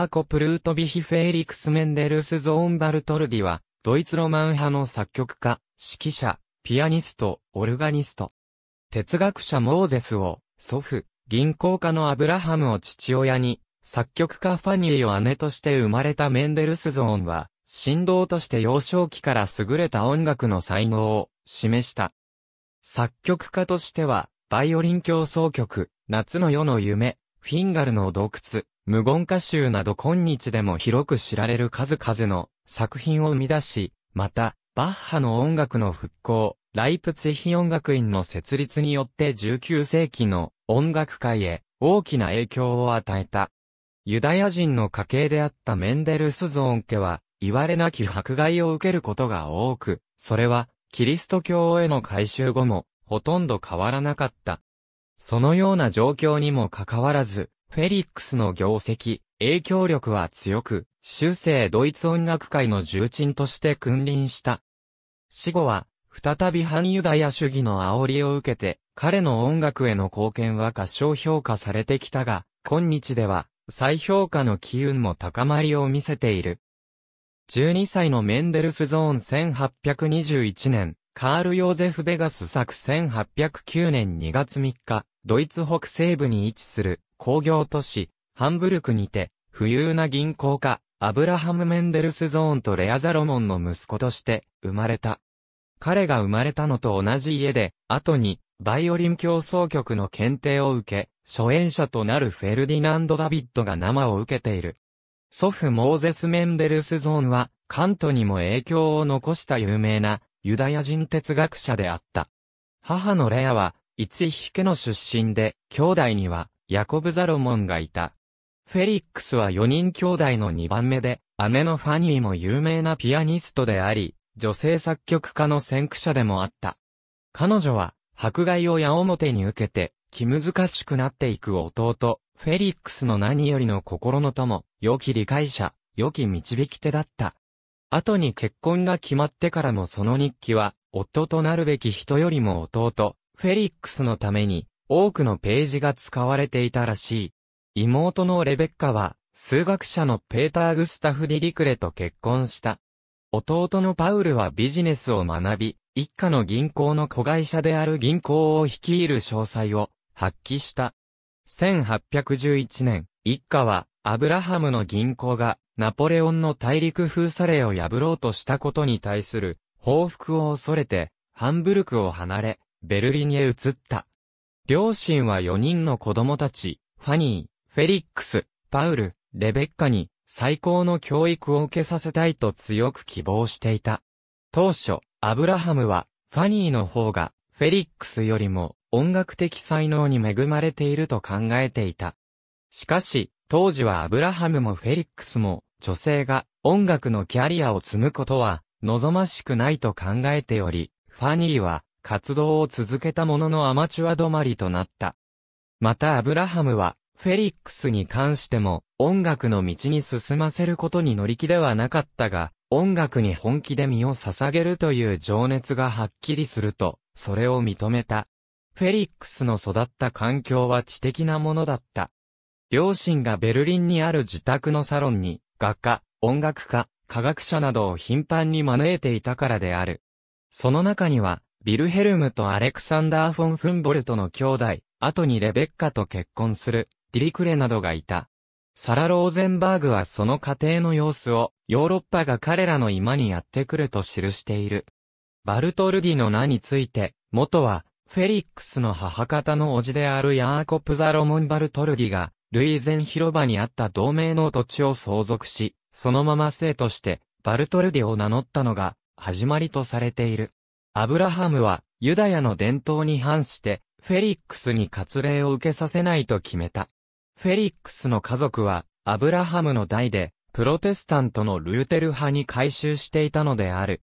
パコ・プルートビヒ・フェイリクス・メンデルス・ゾーンバルトルディは、ドイツロマン派の作曲家、指揮者、ピアニスト、オルガニスト。哲学者モーゼスを、祖父、銀行家のアブラハムを父親に、作曲家ファニーを姉として生まれたメンデルスゾーンは、神道として幼少期から優れた音楽の才能を示した。作曲家としては、バイオリン競争曲、夏の夜の夢、フィンガルの洞窟、無言歌集など今日でも広く知られる数々の作品を生み出し、また、バッハの音楽の復興、ライプツィヒ音楽院の設立によって19世紀の音楽界へ大きな影響を与えた。ユダヤ人の家系であったメンデルスゾーン家は、言われなき迫害を受けることが多く、それは、キリスト教への改修後も、ほとんど変わらなかった。そのような状況にもかかわらず、フェリックスの業績、影響力は強く、修正ドイツ音楽界の重鎮として君臨した。死後は、再び反ユダヤ主義の煽りを受けて、彼の音楽への貢献は過小評価されてきたが、今日では、再評価の機運も高まりを見せている。12歳のメンデルスゾーン1821年、カール・ヨーゼフ・ベガス作1809年2月3日、ドイツ北西部に位置する工業都市、ハンブルクにて、富裕な銀行家、アブラハム・メンデルスゾーンとレアザロモンの息子として生まれた。彼が生まれたのと同じ家で、後に、バイオリン競争曲の検定を受け、初演者となるフェルディナンド・ダビッドが生を受けている。祖父モーゼス・メンデルスゾーンは、カントにも影響を残した有名なユダヤ人哲学者であった。母のレアは、一ヒケの出身で、兄弟にはヤコブ・ザロモンがいた。フェリックスは4人兄弟の2番目で、姉のファニーも有名なピアニストであり、女性作曲家の先駆者でもあった。彼女は、迫害を矢面に受けて、気難しくなっていく弟、フェリックスの何よりの心の友、良き理解者、良き導き手だった。後に結婚が決まってからもその日記は、夫となるべき人よりも弟、フェリックスのために、多くのページが使われていたらしい。妹のレベッカは、数学者のペーター・グスタフ・ディリクレと結婚した。弟のパウルはビジネスを学び、一家の銀行の子会社である銀行を率いる詳細を発揮した。1811年、一家はアブラハムの銀行がナポレオンの大陸封鎖令を破ろうとしたことに対する報復を恐れて、ハンブルクを離れ、ベルリンへ移った。両親は4人の子供たち、ファニー、フェリックス、パウル、レベッカに最高の教育を受けさせたいと強く希望していた。当初、アブラハムは、ファニーの方が、フェリックスよりも音楽的才能に恵まれていると考えていた。しかし、当時はアブラハムもフェリックスも、女性が音楽のキャリアを積むことは望ましくないと考えており、ファニーは活動を続けたもののアマチュア止まりとなった。またアブラハムは、フェリックスに関しても、音楽の道に進ませることに乗り気ではなかったが、音楽に本気で身を捧げるという情熱がはっきりすると、それを認めた。フェリックスの育った環境は知的なものだった。両親がベルリンにある自宅のサロンに、画家、音楽家、科学者などを頻繁に招いていたからである。その中には、ビルヘルムとアレクサンダー・フォン・フンボルトの兄弟、後にレベッカと結婚する、ディリクレなどがいた。サラ・ローゼンバーグはその家庭の様子を、ヨーロッパが彼らの今にやってくると記している。バルトルディの名について、元は、フェリックスの母方の叔父であるヤーコプ・ザ・ロモン・バルトルディが、ルイゼン広場にあった同盟の土地を相続し、そのまま生として、バルトルディを名乗ったのが、始まりとされている。アブラハムは、ユダヤの伝統に反して、フェリックスに割礼を受けさせないと決めた。フェリックスの家族は、アブラハムの代で、プロテスタントのルーテル派に改宗していたのである。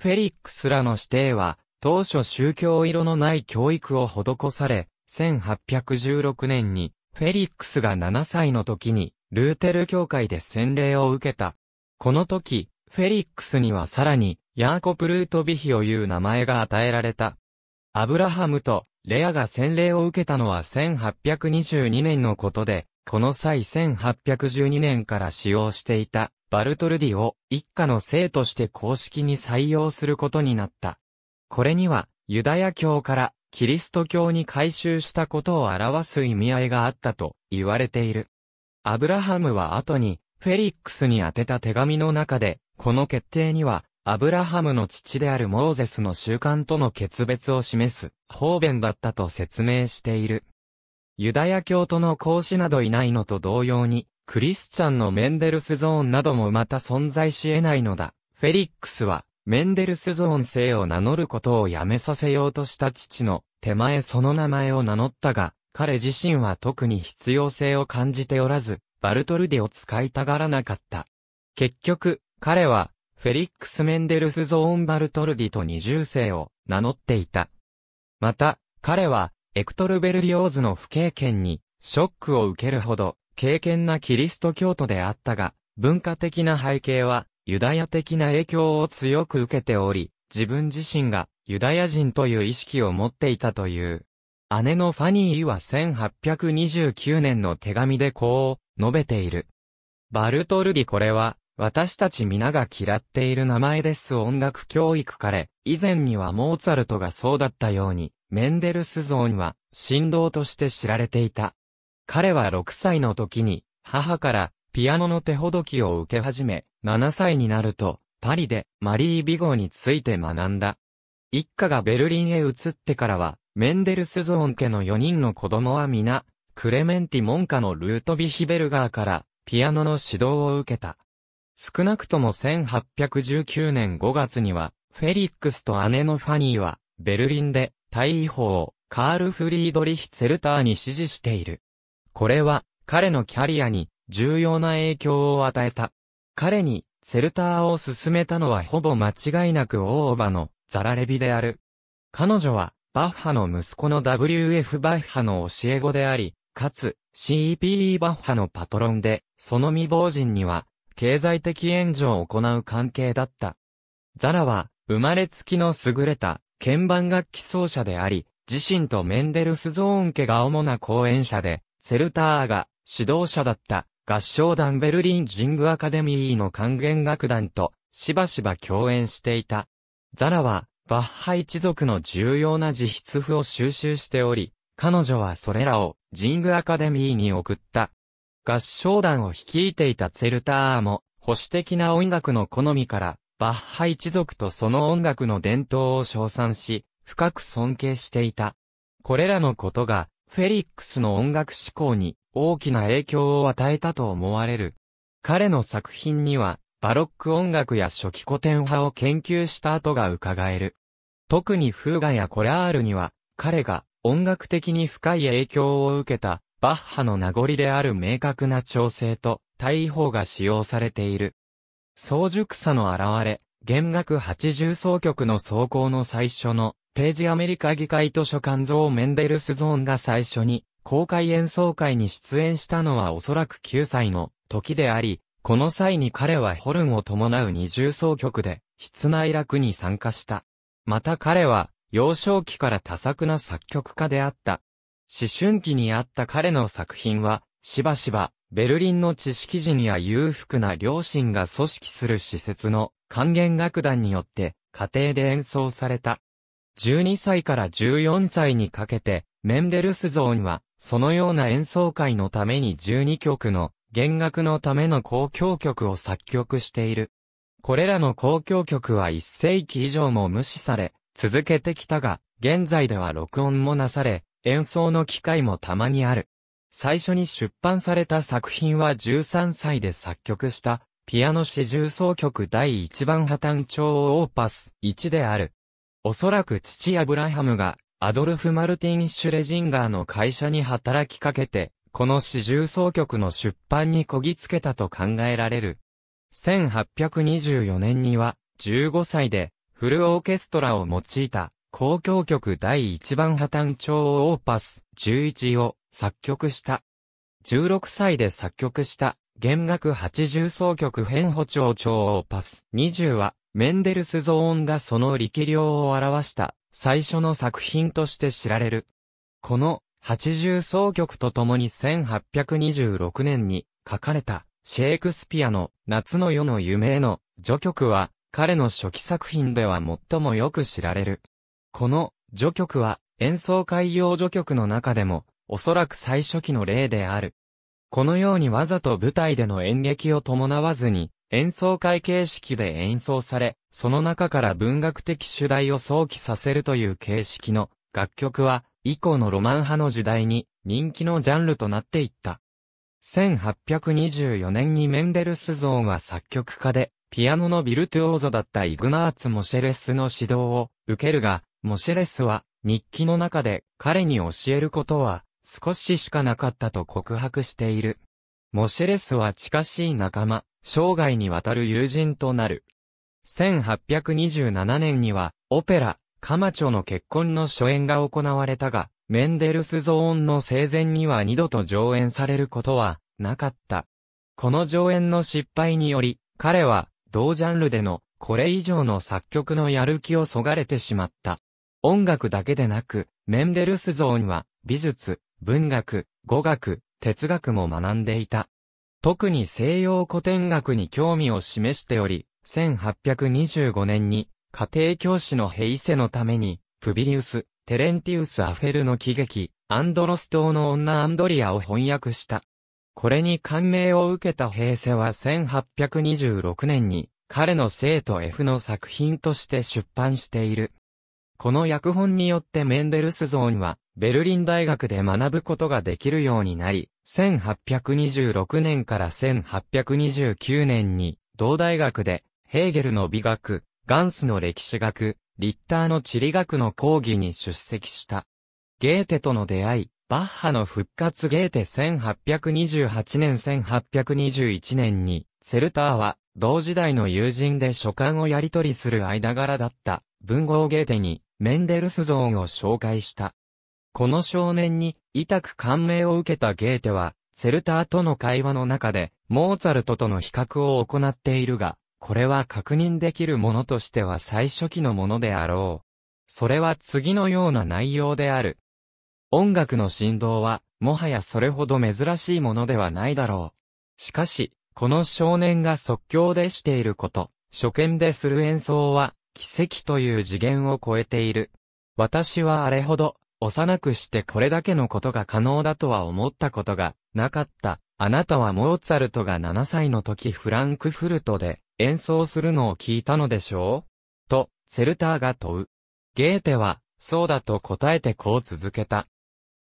フェリックスらの指定は、当初宗教色のない教育を施され、1816年に、フェリックスが7歳の時に、ルーテル教会で洗礼を受けた。この時、フェリックスにはさらに、ヤーコプルート・ビヒをいう名前が与えられた。アブラハムとレアが洗礼を受けたのは1822年のことで、この際1812年から使用していたバルトルディを一家の生として公式に採用することになった。これにはユダヤ教からキリスト教に改宗したことを表す意味合いがあったと言われている。アブラハムは後にフェリックスに宛てた手紙の中で、この決定にはアブラハムの父であるモーゼスの習慣との決別を示す方便だったと説明している。ユダヤ教徒の孔子などいないのと同様に、クリスチャンのメンデルスゾーンなどもまた存在し得ないのだ。フェリックスは、メンデルスゾーン姓を名乗ることをやめさせようとした父の手前その名前を名乗ったが、彼自身は特に必要性を感じておらず、バルトルディを使いたがらなかった。結局、彼は、フェリックス・メンデルス・ゾーン・バルトルディと二重生を名乗っていた。また、彼は、エクトル・ベルリオーズの不経験に、ショックを受けるほど、敬虔なキリスト教徒であったが、文化的な背景は、ユダヤ的な影響を強く受けており、自分自身がユダヤ人という意識を持っていたという。姉のファニーは1829年の手紙でこう述べている。バルトルディこれは私たち皆が嫌っている名前です音楽教育彼、以前にはモーツァルトがそうだったように、メンデルスゾーンは、振動として知られていた。彼は6歳の時に、母から、ピアノの手ほどきを受け始め、7歳になると、パリで、マリー・ビゴについて学んだ。一家がベルリンへ移ってからは、メンデルスゾーン家の4人の子供は皆、クレメンティ・モンカのルートビヒベルガーから、ピアノの指導を受けた。少なくとも1819年5月には、フェリックスと姉のファニーは、ベルリンで、大違法を、カール・フリードリヒ・ツェルターに指示している。これは、彼のキャリアに、重要な影響を与えた。彼に、ツェルターを進めたのはほぼ間違いなく大叔の、ザラレビである。彼女は、バッハの息子の WF バッハの教え子であり、かつ、c p e バッハのパトロンで、その未亡人には、経済的援助を行う関係だった。ザラは、生まれつきの優れた鍵盤楽器奏者であり、自身とメンデルスゾーン家が主な講演者で、セルターが指導者だった合唱団ベルリンジングアカデミーの管弦楽団としばしば共演していた。ザラはバッハ一族の重要な自筆譜を収集しており、彼女はそれらをジングアカデミーに送った。合唱団を率いていたツェルターも、保守的な音楽の好みから、バッハ一族とその音楽の伝統を称賛し、深く尊敬していた。これらのことが、フェリックスの音楽思考に大きな影響を与えたと思われる。彼の作品には、バロック音楽や初期古典派を研究した跡が伺える。特にフーガやコラールには、彼が音楽的に深い影響を受けたバッハの名残である明確な調整と対位法が使用されている。早熟さの現れ、弦楽80奏曲の奏功の最初の、ページアメリカ議会図書館像メンデルスゾーンが最初に、公開演奏会に出演したのはおそらく9歳の時であり、この際に彼はホルンを伴う二重奏曲で、室内楽に参加した。また彼は、幼少期から多作な作曲家であった。思春期にあった彼の作品は、しばしば、ベルリンの知識人や裕福な両親が組織する施設の管弦楽団によって家庭で演奏された。12歳から14歳にかけて、メンデルスゾーンは、そのような演奏会のために12曲の弦楽のための交響曲を作曲している。これらの交響曲は1世紀以上も無視され、続けてきたが、現在では録音もなされ、演奏の機会もたまにある。最初に出版された作品は13歳で作曲した、ピアノ四重奏曲第1番破綻調オーパス1である。おそらく父アブラハムが、アドルフ・マルティン・シュレジンガーの会社に働きかけて、この四重奏曲の出版にこぎつけたと考えられる。1824年には、15歳で、フルオーケストラを用いた、公共曲第1番破綻調オーパス11を作曲した。16歳で作曲した弦楽80奏曲変補聴調オーパス20はメンデルスゾーンがその力量を表した最初の作品として知られる。この80奏曲とともに1826年に書かれたシェイクスピアの夏の夜の夢への序曲は彼の初期作品では最もよく知られる。この序曲は演奏会用序曲の中でもおそらく最初期の例である。このようにわざと舞台での演劇を伴わずに演奏会形式で演奏され、その中から文学的主題を想起させるという形式の楽曲は以降のロマン派の時代に人気のジャンルとなっていった。1824年にメンデルスゾーンは作曲家で、ピアノのビルトゥオーゾだったイグナーツ・モシェレスの指導を受けるが、モシェレスは、日記の中で彼に教えることは少ししかなかったと告白している。モシェレスは近しい仲間、生涯にわたる友人となる。1827年には、オペラ、カマチョの結婚の初演が行われたが、メンデルスゾーンの生前には二度と上演されることはなかった。この上演の失敗により、彼は同ジャンルでのこれ以上の作曲のやる気をそがれてしまった。音楽だけでなく、メンデルスゾーンは美術、文学、語学、哲学も学んでいた。特に西洋古典学に興味を示しており、1825年に家庭教師のヘイセのために、プビリウス、テレンティウス・アフェルの喜劇、アンドロス島の女アンドリアを翻訳した。これに感銘を受けた平成は1826年に彼の生徒 F の作品として出版している。この訳本によってメンデルスゾーンは、ベルリン大学で学ぶことができるようになり、1826年から1829年に、同大学で、ヘーゲルの美学、ガンスの歴史学、リッターの地理学の講義に出席した。ゲーテとの出会い、バッハの復活ゲーテ1828年1821年に、セルターは同時代の友人で書簡をやり取りする間柄だった文豪ゲーテにメンデルスゾーンを紹介した。この少年に、痛く感銘を受けたゲーテは、セルターとの会話の中で、モーツァルトとの比較を行っているが、これは確認できるものとしては最初期のものであろう。それは次のような内容である。音楽の振動は、もはやそれほど珍しいものではないだろう。しかし、この少年が即興でしていること、初見でする演奏は、奇跡という次元を超えている。私はあれほど、幼くしてこれだけのことが可能だとは思ったことがなかった。あなたはモーツァルトが7歳の時フランクフルトで演奏するのを聞いたのでしょうと、セルターが問う。ゲーテは、そうだと答えてこう続けた。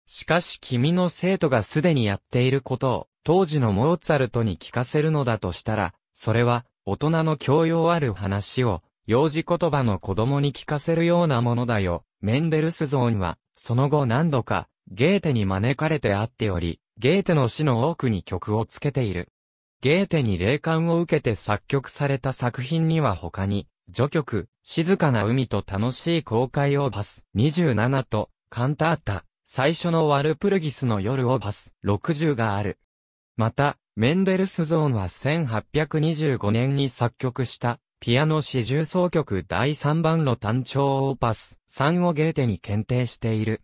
しかし君の生徒がすでにやっていることを、当時のモーツァルトに聞かせるのだとしたら、それは、大人の教養ある話を、幼児言葉の子供に聞かせるようなものだよ。メンデルスゾーンは、その後何度か、ゲーテに招かれてあっており、ゲーテの死の多くに曲をつけている。ゲーテに霊感を受けて作曲された作品には他に、序曲、静かな海と楽しい航海をバス、27と、カンタータ、最初のワルプルギスの夜をバス、60がある。また、メンデルスゾーンは1825年に作曲したピアノ四重奏曲第3番の単調オーパス3をゲーテに検定している。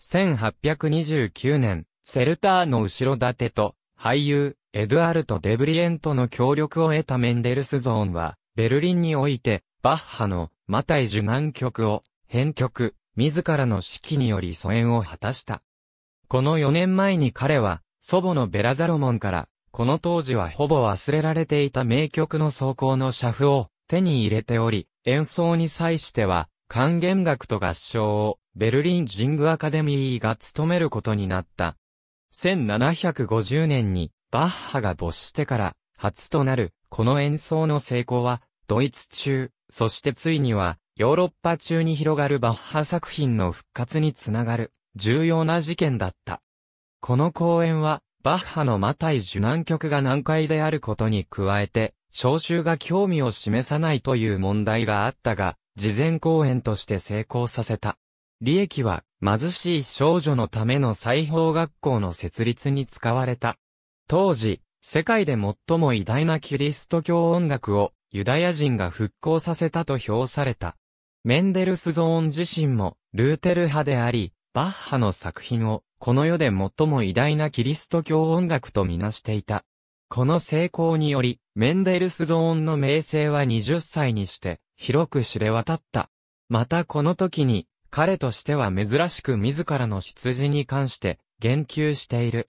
1829年、セルターの後ろ盾と、俳優、エドゥアルト・デブリエンとの協力を得たメンデルスゾーンは、ベルリンにおいて、バッハの、マタイ受難曲を、編曲、自らの指揮により疎遠を果たした。この4年前に彼は、祖母のベラザロモンから、この当時はほぼ忘れられていた名曲の奏功の社譜を手に入れており、演奏に際しては、管弦楽と合唱をベルリンジングアカデミーが務めることになった。1750年にバッハが没してから初となるこの演奏の成功はドイツ中、そしてついにはヨーロッパ中に広がるバッハ作品の復活につながる重要な事件だった。この公演はバッハのマタイ受難曲が難解であることに加えて、聴衆が興味を示さないという問題があったが、事前公演として成功させた。利益は、貧しい少女のための裁縫学校の設立に使われた。当時、世界で最も偉大なキリスト教音楽をユダヤ人が復興させたと評された。メンデルスゾーン自身もルーテル派であり、バッハの作品をこの世で最も偉大なキリスト教音楽とみなしていた。この成功により、メンデルスゾーンの名声は20歳にして、広く知れ渡った。またこの時に、彼としては珍しく自らの出自に関して、言及している。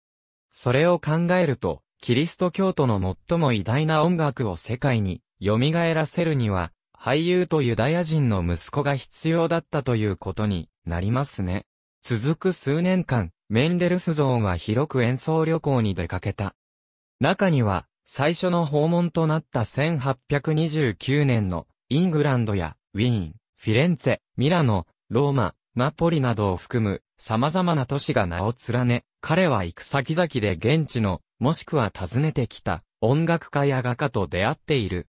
それを考えると、キリスト教徒の最も偉大な音楽を世界に蘇らせるには、俳優とユダヤ人の息子が必要だったということになりますね。続く数年間、メンデルス像は広く演奏旅行に出かけた。中には、最初の訪問となった1829年のイングランドやウィーン、フィレンツェ、ミラノ、ローマ、ナポリなどを含む様々な都市が名を連ね、彼は行く先々で現地の、もしくは訪ねてきた音楽家や画家と出会っている。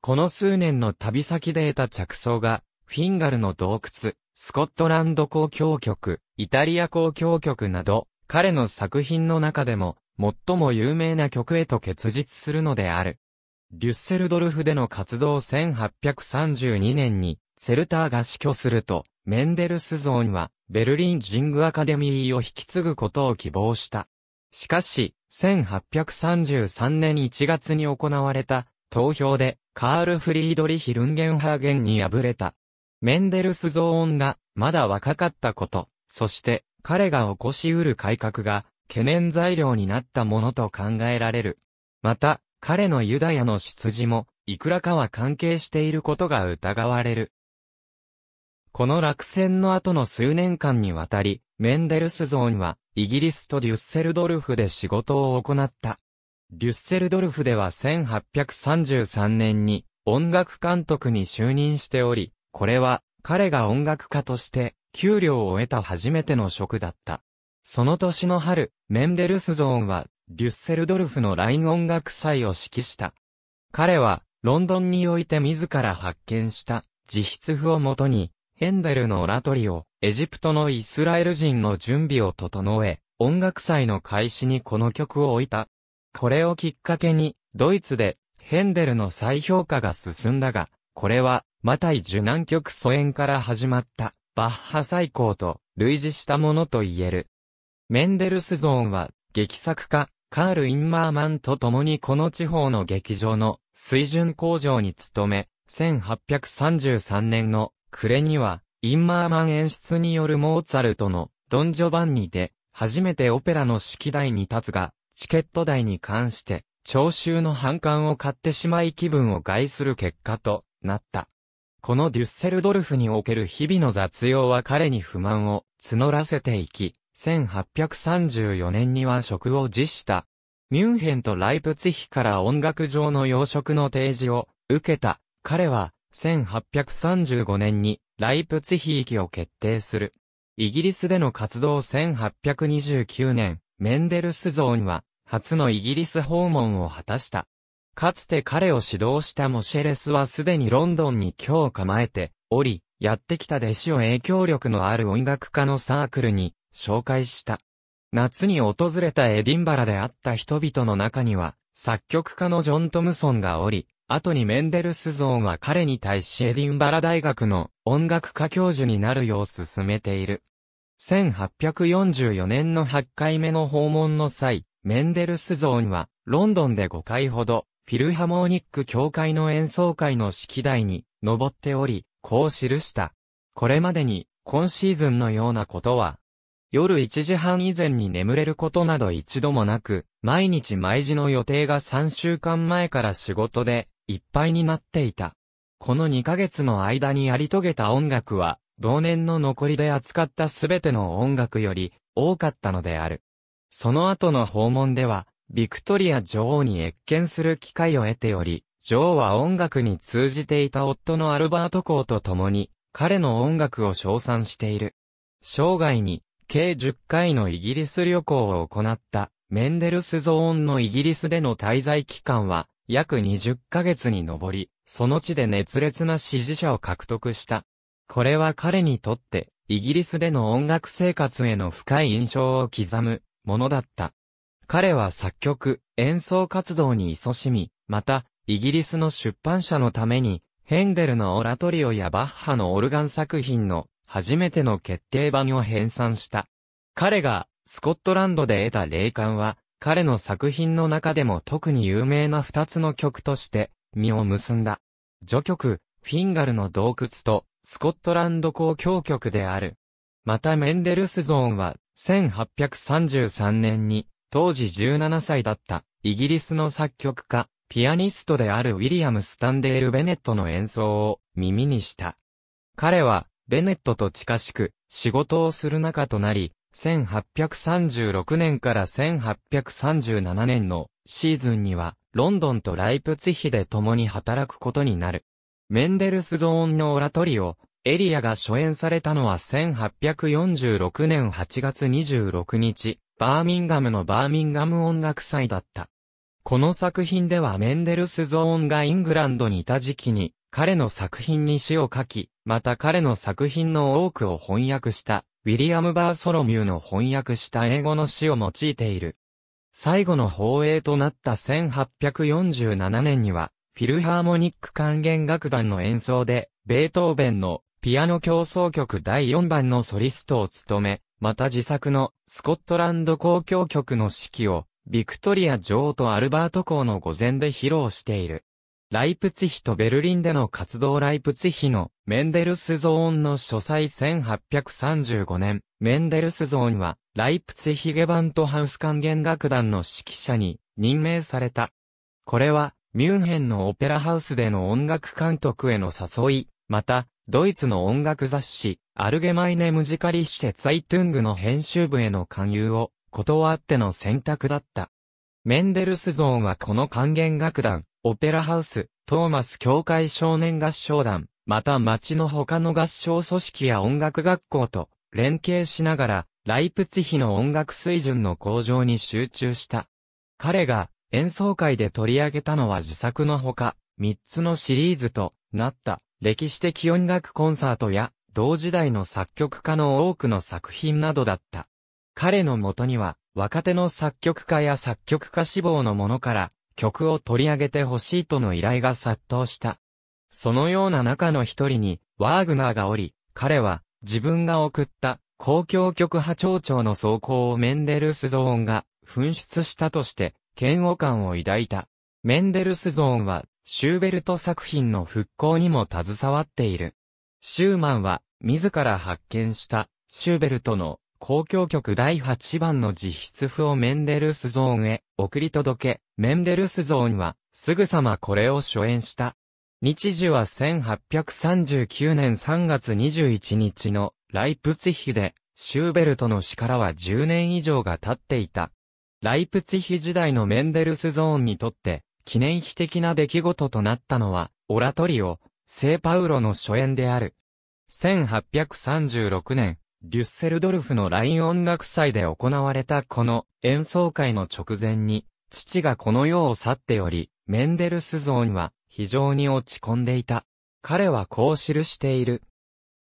この数年の旅先で得た着想が、フィンガルの洞窟、スコットランド公共局、イタリア公共局など、彼の作品の中でも、最も有名な曲へと結実するのである。デュッセルドルフでの活動1832年に、セルターが死去すると、メンデルスゾーンは、ベルリンジングアカデミーを引き継ぐことを希望した。しかし、1833年1月に行われた、投票で、カール・フリードリヒ・ルンゲンハーゲンに敗れた。メンデルスゾーンが、まだ若かったこと、そして、彼が起こし得る改革が、懸念材料になったものと考えられる。また、彼のユダヤの出自も、いくらかは関係していることが疑われる。この落選の後の数年間にわたり、メンデルスゾーンは、イギリスとデュッセルドルフで仕事を行った。デュッセルドルフでは1833年に音楽監督に就任しており、これは、彼が音楽家として、給料を得た初めての職だった。その年の春、メンデルスゾーンは、デュッセルドルフのライン音楽祭を指揮した。彼は、ロンドンにおいて自ら発見した、自筆譜をもとに、ヘンデルのオラトリを、エジプトのイスラエル人の準備を整え、音楽祭の開始にこの曲を置いた。これをきっかけに、ドイツで、ヘンデルの再評価が進んだが、これは、マタイ受難曲疎遠から始まった、バッハ最高と類似したものと言える。メンデルスゾーンは、劇作家、カール・インマーマンと共にこの地方の劇場の水準工場に勤め、1833年の暮れには、インマーマン演出によるモーツァルトのドン・ジョバンニで、初めてオペラの式台に立つが、チケット代に関して、聴衆の反感を買ってしまい気分を害する結果となった。このデュッセルドルフにおける日々の雑用は彼に不満を募らせていき、1834年には職を辞した。ミュンヘンとライプツヒから音楽上の養殖の提示を受けた。彼は、1835年にライプツヒ行きを決定する。イギリスでの活動1829年、メンデルスゾーンは、初のイギリス訪問を果たした。かつて彼を指導したモシェレスはすでにロンドンに今日構えており、やってきた弟子を影響力のある音楽家のサークルに紹介した。夏に訪れたエディンバラで会った人々の中には、作曲家のジョン・トムソンがおり、後にメンデルスゾーンは彼に対しエディンバラ大学の音楽家教授になるよう勧めている。1844年の8回目の訪問の際、メンデルスゾーンはロンドンで5回ほどフィルハモーニック協会の演奏会の式台に登っており、こう記した。これまでに今シーズンのようなことは、夜1時半以前に眠れることなど一度もなく、毎日毎時の予定が3週間前から仕事でいっぱいになっていた。この2ヶ月の間にやり遂げた音楽は、同年の残りで扱ったすべての音楽より多かったのである。その後の訪問では、ビクトリア女王に謁見する機会を得ており、女王は音楽に通じていた夫のアルバート公と共に、彼の音楽を称賛している。生涯に、計10回のイギリス旅行を行った、メンデルスゾーンのイギリスでの滞在期間は、約20ヶ月に上り、その地で熱烈な支持者を獲得した。これは彼にとって、イギリスでの音楽生活への深い印象を刻む、ものだった。彼は作曲、演奏活動に勤しみ、また、イギリスの出版社のために、ヘンデルのオラトリオやバッハのオルガン作品の初めての決定版を編纂した。彼がスコットランドで得た霊感は、彼の作品の中でも特に有名な二つの曲として実を結んだ。序曲、フィンガルの洞窟とスコットランド公共曲である。またメンデルスゾーンは1833年に当時17歳だったイギリスの作曲家、ピアニストであるウィリアム・スタンデール・ベネットの演奏を耳にした。彼は、ベネットと近しく、仕事をする仲となり、1836年から1837年のシーズンには、ロンドンとライプツヒで共に働くことになる。メンデルスゾーンのオラトリオ、エリアが初演されたのは1846年8月26日、バーミンガムのバーミンガム音楽祭だった。この作品ではメンデルスゾーンがイングランドにいた時期に、彼の作品に詩を書き、また彼の作品の多くを翻訳した、ウィリアム・バーソロミューの翻訳した英語の詩を用いている。最後の放映となった1847年には、フィルハーモニック管弦楽団の演奏で、ベートーベンのピアノ競争曲第4番のソリストを務め、また自作のスコットランド公共局の指揮をビクトリア女王とアルバート公の御前で披露している。ライプツヒとベルリンでの活動ライプツヒのメンデルスゾーンの書斎1835年、メンデルスゾーンはライプツヒゲバントハウス管弦楽団の指揮者に任命された。これはミュンヘンのオペラハウスでの音楽監督への誘い、またドイツの音楽雑誌、アルゲマイネ・ムジカリッシェ・ツァイトゥングの編集部への勧誘を断っての選択だった。メンデルスゾーンはこの管弦楽団、オペラハウス、トーマス教会少年合唱団、また町の他の合唱組織や音楽学校と連携しながら、ライプツヒの音楽水準の向上に集中した。彼が演奏会で取り上げたのは自作のほか、3つのシリーズとなった。歴史的音楽コンサートや、同時代の作曲家の多くの作品などだった。彼のもとには、若手の作曲家や作曲家志望の者から、曲を取り上げてほしいとの依頼が殺到した。そのような中の一人に、ワーグナーがおり、彼は、自分が送った、公共曲派長の奏功をメンデルスゾーンが、紛失したとして、嫌悪感を抱いた。メンデルスゾーンはシューベルト作品の復興にも携わっている。シューマンは、自ら発見した、シューベルトの交響曲第8番の自筆譜をメンデルスゾーンへ送り届け、メンデルスゾーンはすぐさまこれを初演した。日時は1839年3月21日のライプツィヒで、シューベルトの死からは10年以上が経っていた。ライプツィヒ時代のメンデルスゾーンにとって、記念碑的な出来事となったのは、オラトリオ、聖パウロの初演である。1836年、デュッセルドルフのライン音楽祭で行われたこの演奏会の直前に、父がこの世を去っており、メンデルスゾーンは非常に落ち込んでいた。彼はこう記している。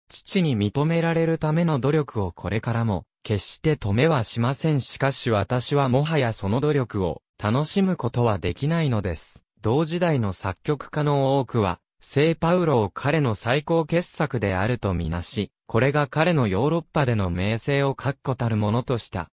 父に認められるための努力をこれからも、決して止めはしませんしかし私はもはやその努力を、楽しむことはできないのです。同時代の作曲家の多くは、聖パウロを彼の最高傑作であるとみなし、これが彼のヨーロッパでの名声を確固たるものとした。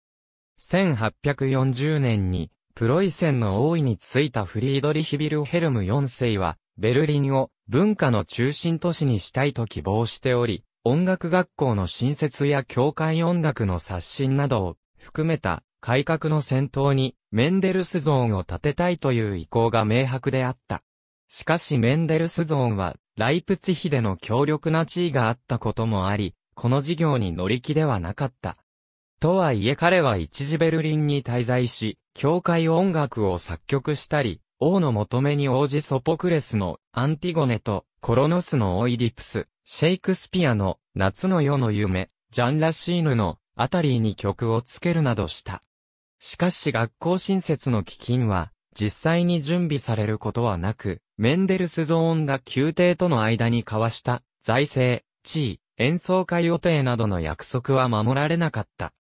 1840年に、プロイセンの王位についたフリードリヒビルヘルム4世は、ベルリンを文化の中心都市にしたいと希望しており、音楽学校の新設や教会音楽の刷新などを含めた改革の先頭にメンデルスゾーンを建てたいという意向が明白であった。しかしメンデルスゾーンはライプツヒでの強力な地位があったこともあり、この事業に乗り気ではなかった。とはいえ彼は一時ベルリンに滞在し、教会音楽を作曲したり、王の求めに応じソポクレスのアンティゴネとコロノスのオイディプス、シェイクスピアの夏の夜の夢、ジャン・ラシーヌのあたりに曲をつけるなどした。しかし学校新設の基金は、実際に準備されることはなく、メンデルスゾーンが宮廷との間に交わした、財政、地位、演奏会予定などの約束は守られなかった。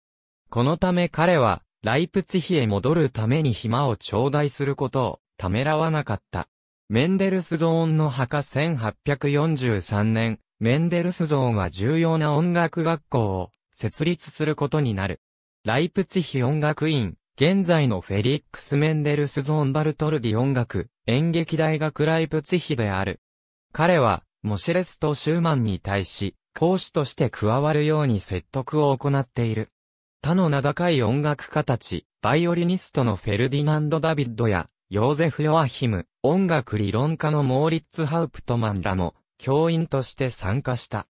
このため彼は、ライプツヒへ戻るために暇を頂戴することを、ためらわなかった。メンデルスゾーンの墓1843年、メンデルスゾーンは重要な音楽学校を設立することになる。ライプツヒ音楽院、現在のフェリックス・メンデルス・ゾーンバルトルディ音楽、演劇大学ライプツヒである。彼は、モシレスとシューマンに対し、講師として加わるように説得を行っている。他の名高い音楽家たち、バイオリニストのフェルディナンド・ダビッドや、ヨーゼフ・ヨアヒム、音楽理論家のモーリッツ・ハウプトマンらも、教員として参加した。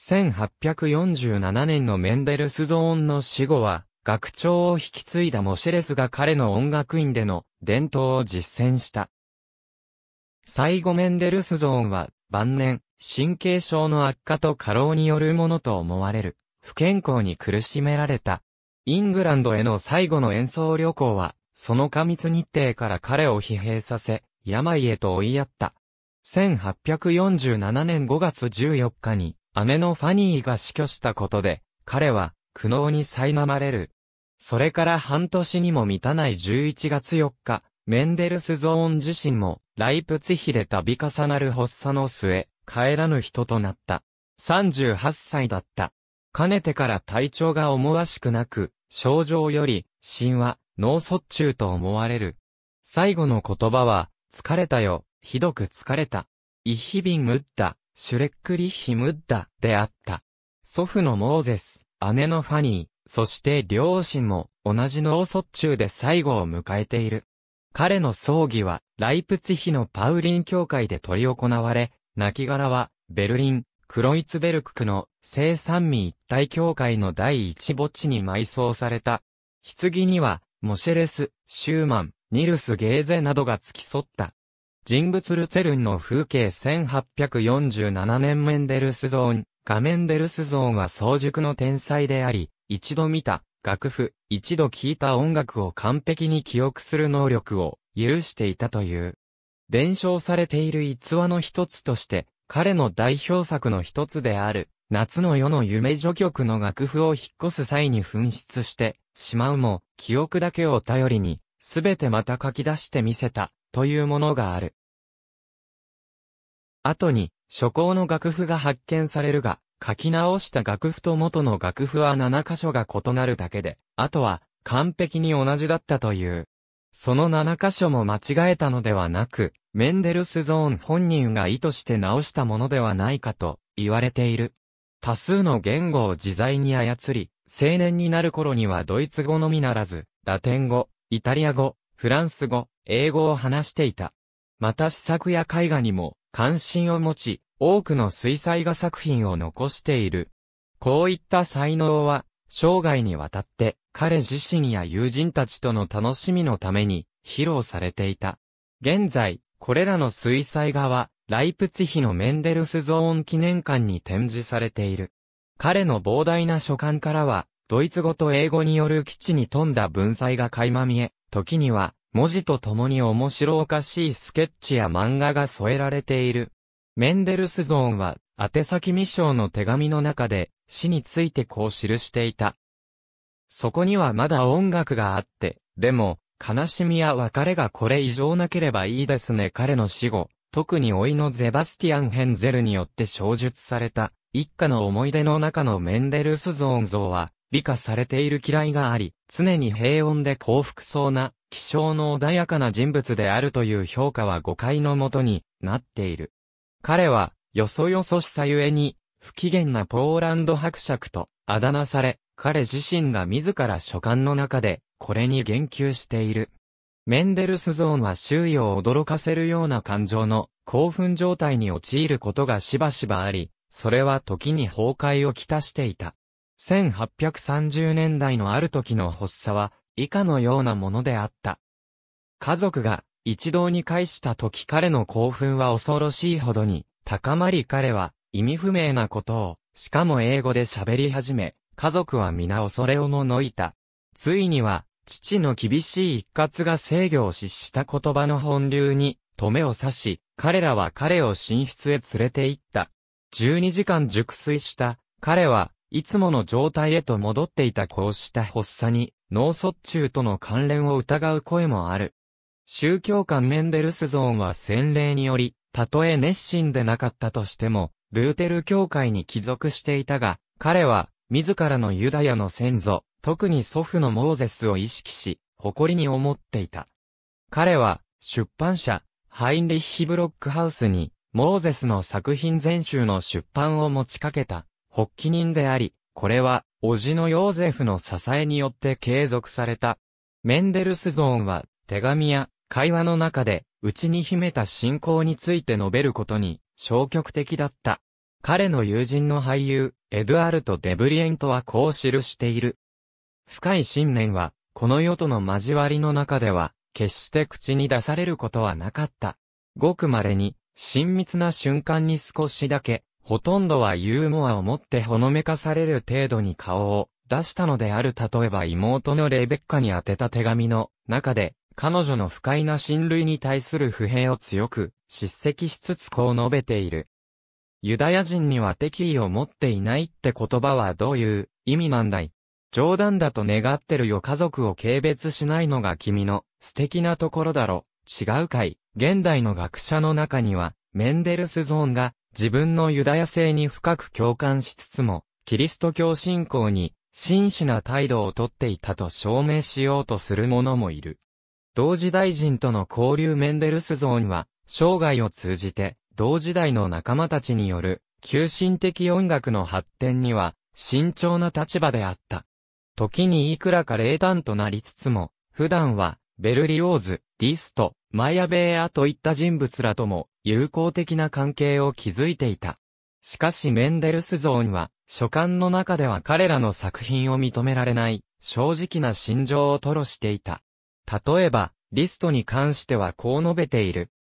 1847年のメンデルスゾーンの死後は、学長を引き継いだモシェレスが彼の音楽院での伝統を実践した。最後メンデルスゾーンは晩年、神経症の悪化と過労によるものと思われる、不健康に苦しめられた。イングランドへの最後の演奏旅行は、その過密日程から彼を疲弊させ、病へと追いやった。1847年5月14日に、姉のファニーが死去したことで、彼は、苦悩に苛まれる。それから半年にも満たない11月4日、メンデルスゾーン自身も、ライプツヒで度重なる発作の末、帰らぬ人となった。38歳だった。かねてから体調が思わしくなく、症状より、神は、脳卒中と思われる。最後の言葉は、疲れたよ、ひどく疲れた。イヒビンムッダ、シュレックリヒムッダであった。祖父のモーゼス、姉のファニー、そして両親も同じ脳卒中で最後を迎えている。彼の葬儀はライプツヒのパウリン教会で執り行われ、亡骸はベルリン、クロイツベルク区の聖三味一体教会の第一墓地に埋葬された。棺にはモシェレス、シューマン、ニルス・ゲーゼなどが付き添った。人物ルツェルンの風景1847年メンデルスゾーン、画面ベデルスゾーンは早熟の天才であり、一度見た、楽譜、一度聴いた音楽を完璧に記憶する能力を許していたという。伝承されている逸話の一つとして、彼の代表作の一つである、夏の夜の夢序曲の楽譜を引っ越す際に紛失してしまうも、記憶だけを頼りに、すべてまた書き出してみせた、というものがある。後に、初行の楽譜が発見されるが、書き直した楽譜と元の楽譜は7箇所が異なるだけで、あとは完璧に同じだったという。その7箇所も間違えたのではなく、メンデルスゾーン本人が意図して直したものではないかと言われている。多数の言語を自在に操り、青年になる頃にはドイツ語のみならず、ラテン語、イタリア語、フランス語、英語を話していた。また試作や絵画にも、関心を持ち、多くの水彩画作品を残している。こういった才能は、生涯にわたって彼自身や友人たちとの楽しみのために披露されていた。現在、これらの水彩画は、ライプツヒのメンデルスゾーン記念館に展示されている。彼の膨大な書簡からは、ドイツ語と英語による基地に富んだ文才が垣間見え、時には、文字とともに面白おかしいスケッチや漫画が添えられている。メンデルスゾーンは、宛先未章の手紙の中で、死についてこう記していた。そこにはまだ音楽があって、でも、悲しみや別れがこれ以上なければいいですね彼の死後、特に老いのゼバスティアン・ヘンゼルによって小述された、一家の思い出の中のメンデルスゾーン像は、美化されている嫌いがあり、常に平穏で幸福そうな、気性の穏やかな人物であるという評価は誤解のもとになっている。彼は、よそよそしさゆえに、不機嫌なポーランド伯爵とあだ名され、彼自身が自ら書簡の中で、これに言及している。メンデルスゾーンは周囲を驚かせるような感情の興奮状態に陥ることがしばしばあり、それは時に崩壊をきたしていた。1830年代のある時の発作は、以下のようなものであった。家族が一堂に会した時彼の興奮は恐ろしいほどに高まり彼は意味不明なことを、しかも英語で喋り始め、家族は皆恐れをののいた。ついには、父の厳しい一括が制御を失した言葉の本流に、止めを刺し、彼らは彼を寝室へ連れて行った。12時間熟睡した、彼は、いつもの状態へと戻っていたこうした発作に、脳卒中との関連を疑う声もある。宗教観メンデルスゾーンは洗礼により、たとえ熱心でなかったとしても、ルーテル教会に帰属していたが、彼は、自らのユダヤの先祖、特に祖父のモーゼスを意識し、誇りに思っていた。彼は、出版社、ハインリッヒブロックハウスに、モーゼスの作品全集の出版を持ちかけた、発起人であり、これは、叔父のヨーゼフの支えによって継続された。メンデルスゾーンは手紙や会話の中で内に秘めた信仰について述べることに消極的だった。彼の友人の俳優、エドゥアルト・デブリエントはこう記している。深い信念は、この世との交わりの中では、決して口に出されることはなかった。ごく稀に、親密な瞬間に少しだけ、ほとんどはユーモアを持ってほのめかされる程度に顔を出したのである例えば妹のレベッカに宛てた手紙の中で、彼女の不快な親類に対する不平を強く叱責しつつこう述べている。ユダヤ人には敵意を持っていないって言葉はどういう意味なんだい冗談だと願ってるよ家族を軽蔑しないのが君の素敵なところだろ。違うかい現代の学者の中にはメンデルスゾーンが自分のユダヤ性に深く共感しつつも、キリスト教信仰に真摯な態度をとっていたと証明しようとする者もいる。同時代人との交流メンデルスゾーンは、生涯を通じて、同時代の仲間たちによる、急進的音楽の発展には、慎重な立場であった。時にいくらか冷淡となりつつも、普段は、ベルリオーズ、リスト、マイアベーアといった人物らとも友好的な関係を築いていた。しかしメンデルスゾーンは、書簡の中では彼らの作品を認められない、正直な心情を吐露していた。例えば、リストに関してはこう述べている。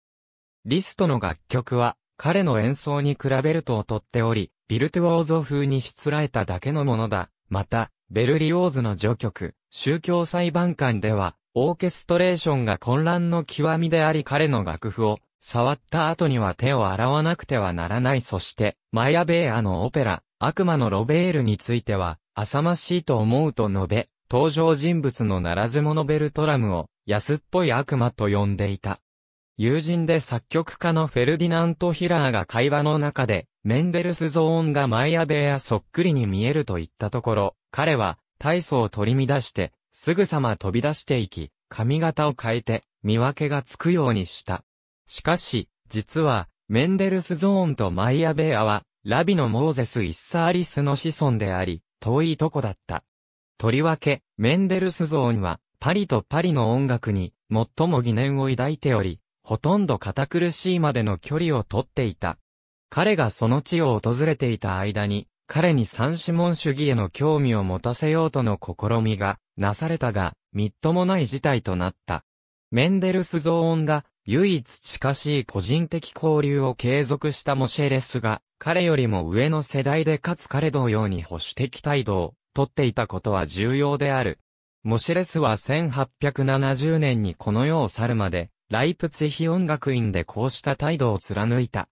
リストの楽曲は、彼の演奏に比べると劣っており、ビルトゥオーゾ風にしつらえただけのものだ。また、ベルリオーズの序曲、宗教裁判官では、オーケストレーションが混乱の極みであり彼の楽譜を触った後には手を洗わなくてはならないそして、マヤベーアのオペラ、悪魔のロベールについては、浅ましいと思うと述べ、登場人物のならず者ベルトラムを安っぽい悪魔と呼んでいた。友人で作曲家のフェルディナント・ヒラーが会話の中で、メンデルスゾーンがマイアベアそっくりに見えると言ったところ、彼は、大層を取り乱して、すぐさま飛び出していき、髪型を変えて、見分けがつくようにした。しかし、実は、メンデルスゾーンとマイアベアは、ラビのモーゼス・イッサーリスの子孫であり、遠いとこだった。とりわけ、メンデルスゾーンは、パリとパリの音楽に、最も疑念を抱いており、ほとんど堅苦しいまでの距離をとっていた。彼がその地を訪れていた間に、彼に三指紋主義への興味を持たせようとの試みがなされたが、みっともない事態となった。メンデルスゾーンが唯一近しい個人的交流を継続したモシェレスが、彼よりも上の世代でかつ彼同様に保守的態度をとっていたことは重要である。モシェレスは1870年にこの世を去るまで、ライプツヒ音楽院でこうした態度を貫いた。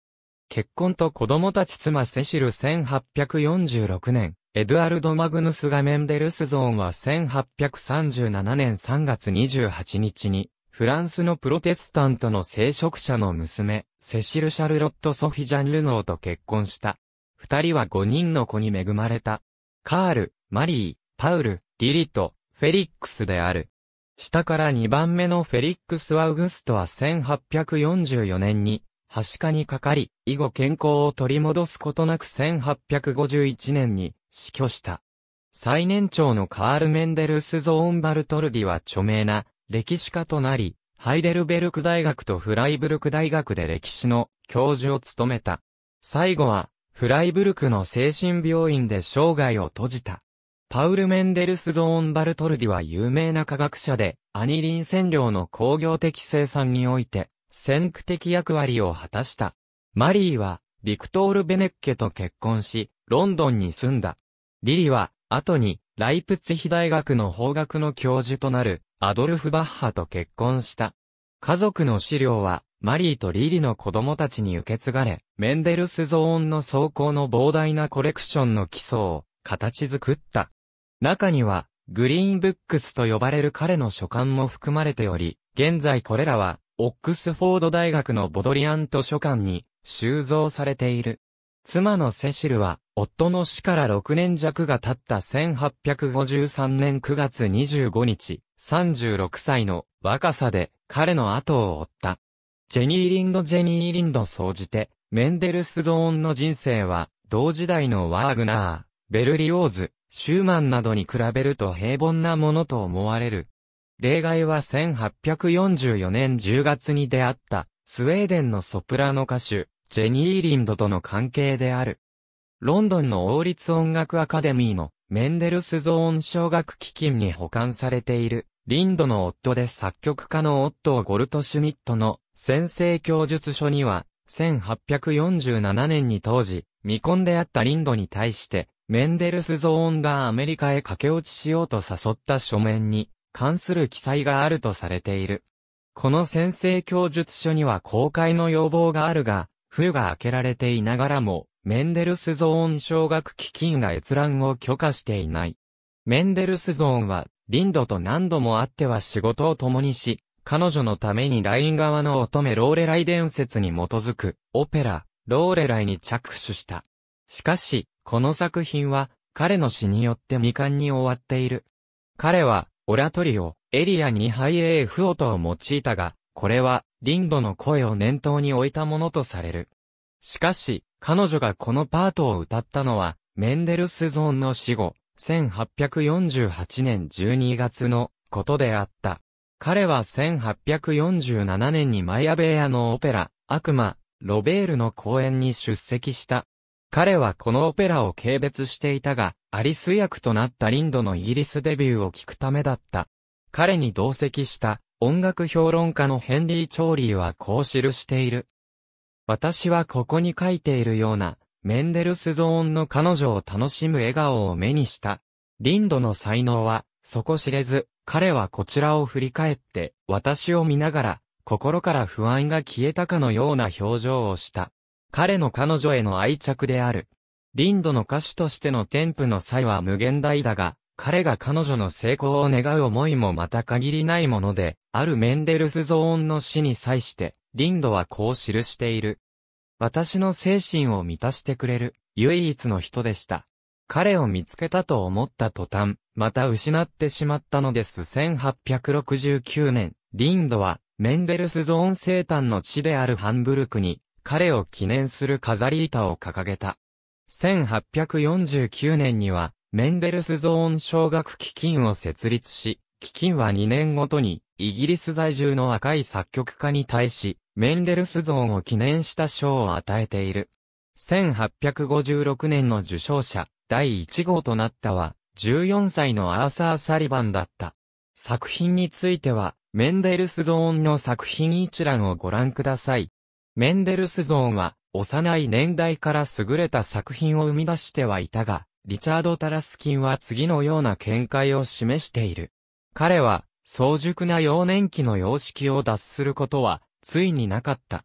結婚と子供たち妻セシル1846年、エドゥアルド・マグヌス・ガメンデルスゾーンは1837年3月28日に、フランスのプロテスタントの聖職者の娘、セシル・シャルロット・ソフィ・ジャン・ルノーと結婚した。二人は五人の子に恵まれた。カール、マリー、パウル、リリと、フェリックスである。下から二番目のフェリックス・アウグストは1844年にはしかにかかり、以後健康を取り戻すことなく1851年に死去した。最年長のカール・メンデルス・ゾーンバルトルディは著名な歴史家となり、ハイデルベルク大学とフライブルク大学で歴史の教授を務めた。最後は、フライブルクの精神病院で生涯を閉じた。パウル・メンデルス・ゾーンバルトルディは有名な科学者で、アニリン染料の工業的生産において、先駆的役割を果たした。マリーは、ビクトール・ベネッケと結婚し、ロンドンに住んだ。リリは、後に、ライプツヒ大学の法学の教授となる、アドルフ・バッハと結婚した。家族の資料は、マリーとリリの子供たちに受け継がれ、メンデルスゾーンの装甲の膨大なコレクションの基礎を形作った。中には、グリーンブックスと呼ばれる彼の書簡も含まれており、現在これらはオックスフォード大学のボドリアン図書館に収蔵されている。妻のセシルは、夫の死から6年弱が経った1853年9月25日、36歳の若さで彼の後を追った。ジェニー・リンド・ジェニー・リンド総じて、メンデルスゾーンの人生は、同時代のワーグナー、ベルリオーズ、シューマンなどに比べると平凡なものと思われる。例外は1844年10月に出会った、スウェーデンのソプラノ歌手、ジェニー・リンドとの関係である。ロンドンの王立音楽アカデミーのメンデルスゾーン奨学基金に保管されている、リンドの夫で作曲家のオットー・ゴルト・シュミットの先生教述書には、1847年に当時、未婚であったリンドに対して、メンデルスゾーンがアメリカへ駆け落ちしようと誘った書面に、関する記載があるとされている。この先生供述書には公開の要望があるが、冬が明けられていながらも、メンデルスゾーン奨学基金が閲覧を許可していない。メンデルスゾーンは、リンドと何度も会っては仕事を共にし、彼女のためにライン側の乙女ローレライ伝説に基づく、オペラ、ローレライに着手した。しかし、この作品は、彼の死によって未完に終わっている。彼は、オラトリオ、エリアにハイエーフオトを用いたが、これは、リンドの声を念頭に置いたものとされる。しかし、彼女がこのパートを歌ったのは、メンデルスゾーンの死後、1848年12月のことであった。彼は1847年にマイアベーアのオペラ、悪魔、ロベールの公演に出席した。彼はこのオペラを軽蔑していたが、アリス役となったリンドのイギリスデビューを聞くためだった。彼に同席した音楽評論家のヘンリー・チョーリーはこう記している。私はここに書いているような、メンデルスゾーンの彼女を楽しむ笑顔を目にした。リンドの才能は、そこ知れず、彼はこちらを振り返って、私を見ながら、心から不安が消えたかのような表情をした。彼の彼女への愛着である。リンドの歌手としての添付の際は無限大だが、彼が彼女の成功を願う思いもまた限りないもので、あるメンデルスゾーンの死に際して、リンドはこう記している。私の精神を満たしてくれる、唯一の人でした。彼を見つけたと思った途端、また失ってしまったのです。1869年、リンドは、メンデルスゾーン生誕の地であるハンブルクに、彼を記念する飾り板を掲げた。1849年には、メンデルスゾーン奨学基金を設立し、基金は2年ごとに、イギリス在住の若い作曲家に対し、メンデルスゾーンを記念した賞を与えている。1856年の受賞者、第1号となったは、14歳のアーサー・サリバンだった。作品については、メンデルスゾーンの作品一覧をご覧ください。メンデルスゾーンは、幼い年代から優れた作品を生み出してはいたが、リチャード・タラスキンは次のような見解を示している。彼は、早熟な幼年期の様式を脱することは、ついになかった。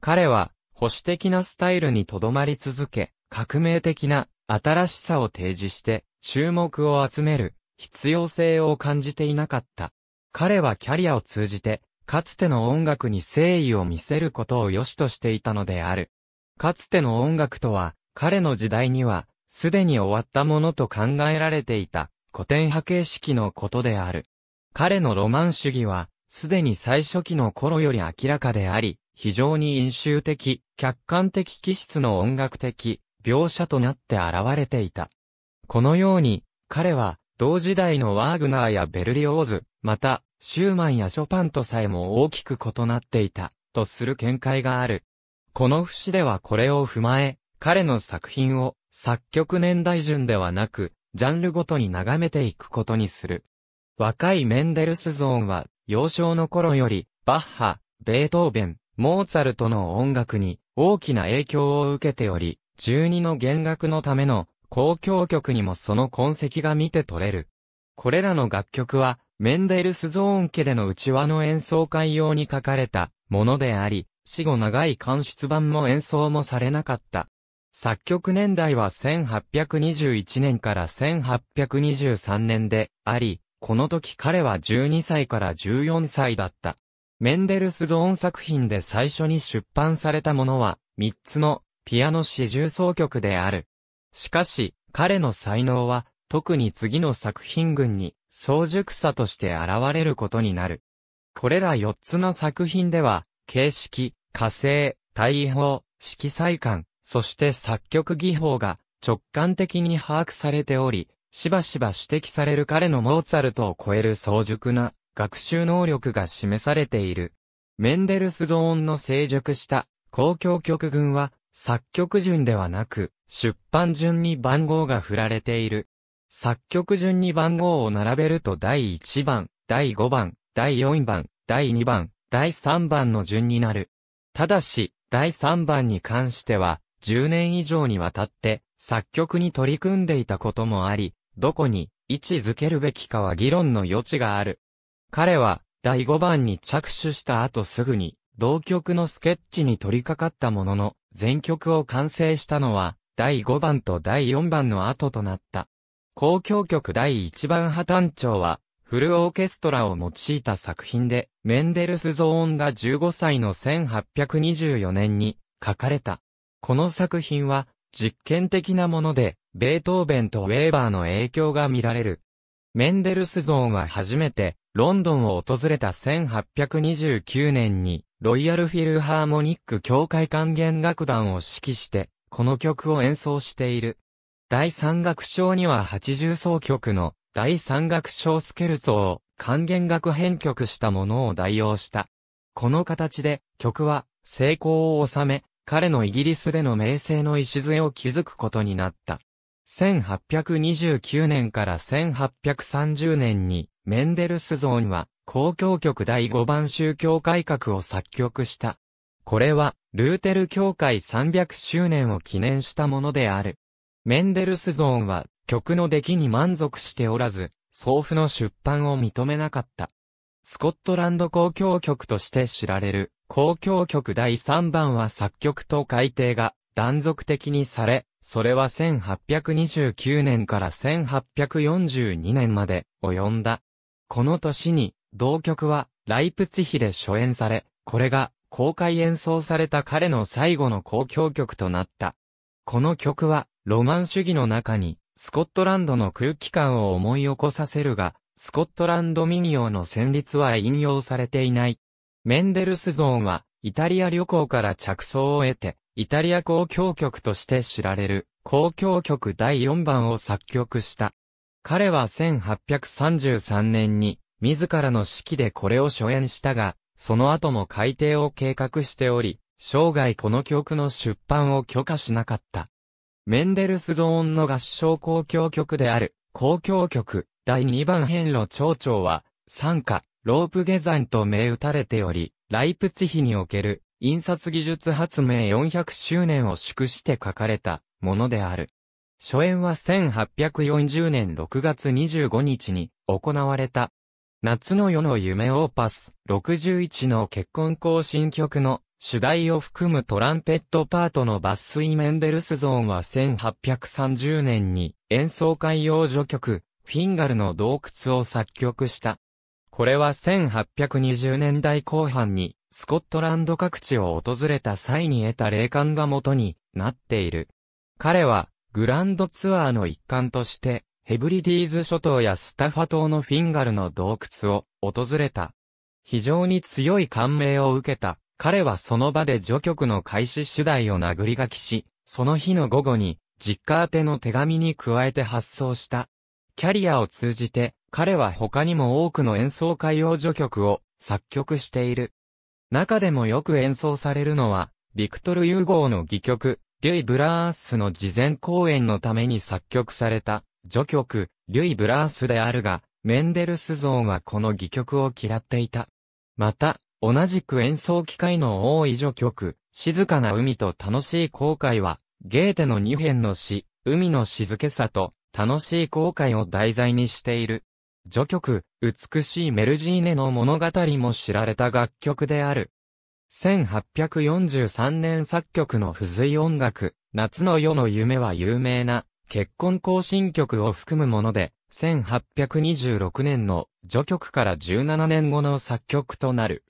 彼は、保守的なスタイルにとどまり続け、革命的な新しさを提示して、注目を集める必要性を感じていなかった。彼はキャリアを通じて、かつての音楽に誠意を見せることを良しとしていたのである。かつての音楽とは、彼の時代には、すでに終わったものと考えられていた、古典派形式のことである。彼のロマン主義は、すでに最初期の頃より明らかであり、非常に印象的、客観的気質の音楽的、描写となって現れていた。このように、彼は、同時代のワーグナーやベルリオーズ、また、シューマンやショパンとさえも大きく異なっていた、とする見解がある。この節ではこれを踏まえ、彼の作品を作曲年代順ではなく、ジャンルごとに眺めていくことにする。若いメンデルスゾーンは、幼少の頃より、バッハ、ベートーベン、モーツァルトの音楽に大きな影響を受けており、12の弦楽のための交響曲にもその痕跡が見て取れる。これらの楽曲は、メンデルスゾーン家での内輪の演奏会用に書かれたものであり、死後長い間出版も演奏もされなかった。作曲年代は1821年から1823年であり、この時彼は12歳から14歳だった。メンデルスゾーン作品で最初に出版されたものは、3つのピアノ四重奏曲である。しかし、彼の才能は、特に次の作品群に、早熟さとして現れることになる。これら4つの作品では、形式、火星、対砲、色彩感、そして作曲技法が直感的に把握されており、しばしば指摘される彼のモーツァルトを超える早熟な学習能力が示されている。メンデルスゾーンの成熟した公共曲群は作曲順ではなく出版順に番号が振られている。作曲順に番号を並べると第1番、第5番、第4番、第2番、第3番の順になる。ただし、第3番に関しては、10年以上にわたって、作曲に取り組んでいたこともあり、どこに位置づけるべきかは議論の余地がある。彼は、第5番に着手した後すぐに、同曲のスケッチに取り掛かったものの、全曲を完成したのは、第5番と第4番の後となった。公共曲第1番破綻調は、フルオーケストラを用いた作品で、メンデルスゾーンが15歳の1824年に書かれた。この作品は実験的なもので、ベートーベンとウェーバーの影響が見られる。メンデルスゾーンは初めてロンドンを訪れた1829年にロイヤルフィルハーモニック協会管弦楽団を指揮してこの曲を演奏している。第三楽章には80奏曲の第三楽章スケルツォを還元楽編曲したものを代用した。この形で曲は成功を収め、彼のイギリスでの名声の礎を築くことになった。1829年から1830年にメンデルスゾーンは公共曲第5番宗教改革を作曲した。これは、ルーテル教会300周年を記念したものである。メンデルスゾーンは曲の出来に満足しておらず、送付の出版を認めなかった。スコットランド公共曲として知られる、公共曲第3番は作曲と改定が断続的にされ、それは1829年から1842年まで及んだ。この年に、同曲はライプツヒで初演され、これが公開演奏された彼の最後の交響曲となった。この曲は、ロマン主義の中に、スコットランドの空気感を思い起こさせるが、スコットランド民謡の旋律は引用されていない。メンデルスゾーンは、イタリア旅行から着想を得て、イタリア公共曲として知られる、公共曲第4番を作曲した。彼は1833年に、自らの指揮でこれを初演したが、その後も改訂を計画しており、生涯この曲の出版を許可しなかった。メンデルスゾーンの合唱交響曲である、交響曲、第2番変町長調は、参加、ロープ下山と銘打たれており、ライプツヒにおける、印刷技術発明400周年を祝して書かれたものである。初演は1840年6月25日に行われた。夏の夜の夢オーパス61の結婚行進曲の主題を含むトランペットパートの抜粋メンデルスゾーンは1830年に演奏会用序曲、フィンガルの洞窟を作曲した。これは1820年代後半にスコットランド各地を訪れた際に得た霊感が元になっている。彼はグランドツアーの一環としてヘブリディーズ諸島やスタファ島のフィンガルの洞窟を訪れた。非常に強い感銘を受けた。彼はその場で序曲の開始主題を殴り書きし、その日の午後に、実家宛ての手紙に加えて発送した。キャリアを通じて、彼は他にも多くの演奏会用序曲を作曲している。中でもよく演奏されるのは、ビクトル・ユーゴーの戯曲、リュイ・ブラースの事前公演のために作曲された、序曲、リュイ・ブラースであるが、メンデルス像はこの戯曲を嫌っていた。また、同じく演奏機会の多い序曲、静かな海と楽しい航海は、ゲーテの2編の詩、海の静けさと楽しい航海を題材にしている。序曲、美しいメルジーネの物語も知られた楽曲である。1843年作曲の付随音楽、夏の夜の夢は有名な、結婚行進曲を含むもので、1826年の序曲から17年後の作曲となる。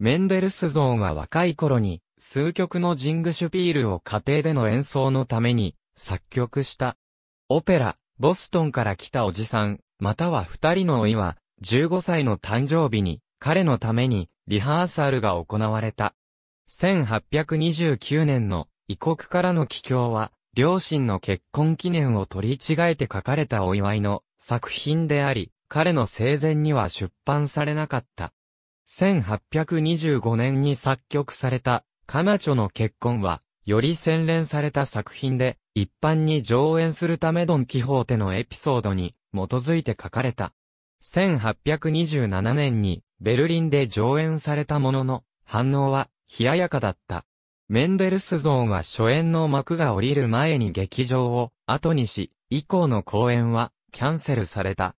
メンデルスゾーンは若い頃に、数曲のジングシュピールを家庭での演奏のために、作曲した。オペラ、ボストンから来たおじさん、または二人の老いは、15歳の誕生日に、彼のために、リハーサルが行われた。1829年の、異国からの帰郷は、両親の結婚記念を取り違えて書かれたお祝いの作品であり、彼の生前には出版されなかった。1825年に作曲された、カナチョの結婚は、より洗練された作品で、一般に上演するためドン・キホーテのエピソードに基づいて書かれた。1827年にベルリンで上演されたものの、反応は冷ややかだった。メンデルスゾーンは初演の幕が降りる前に劇場を後にし、以降の公演はキャンセルされた。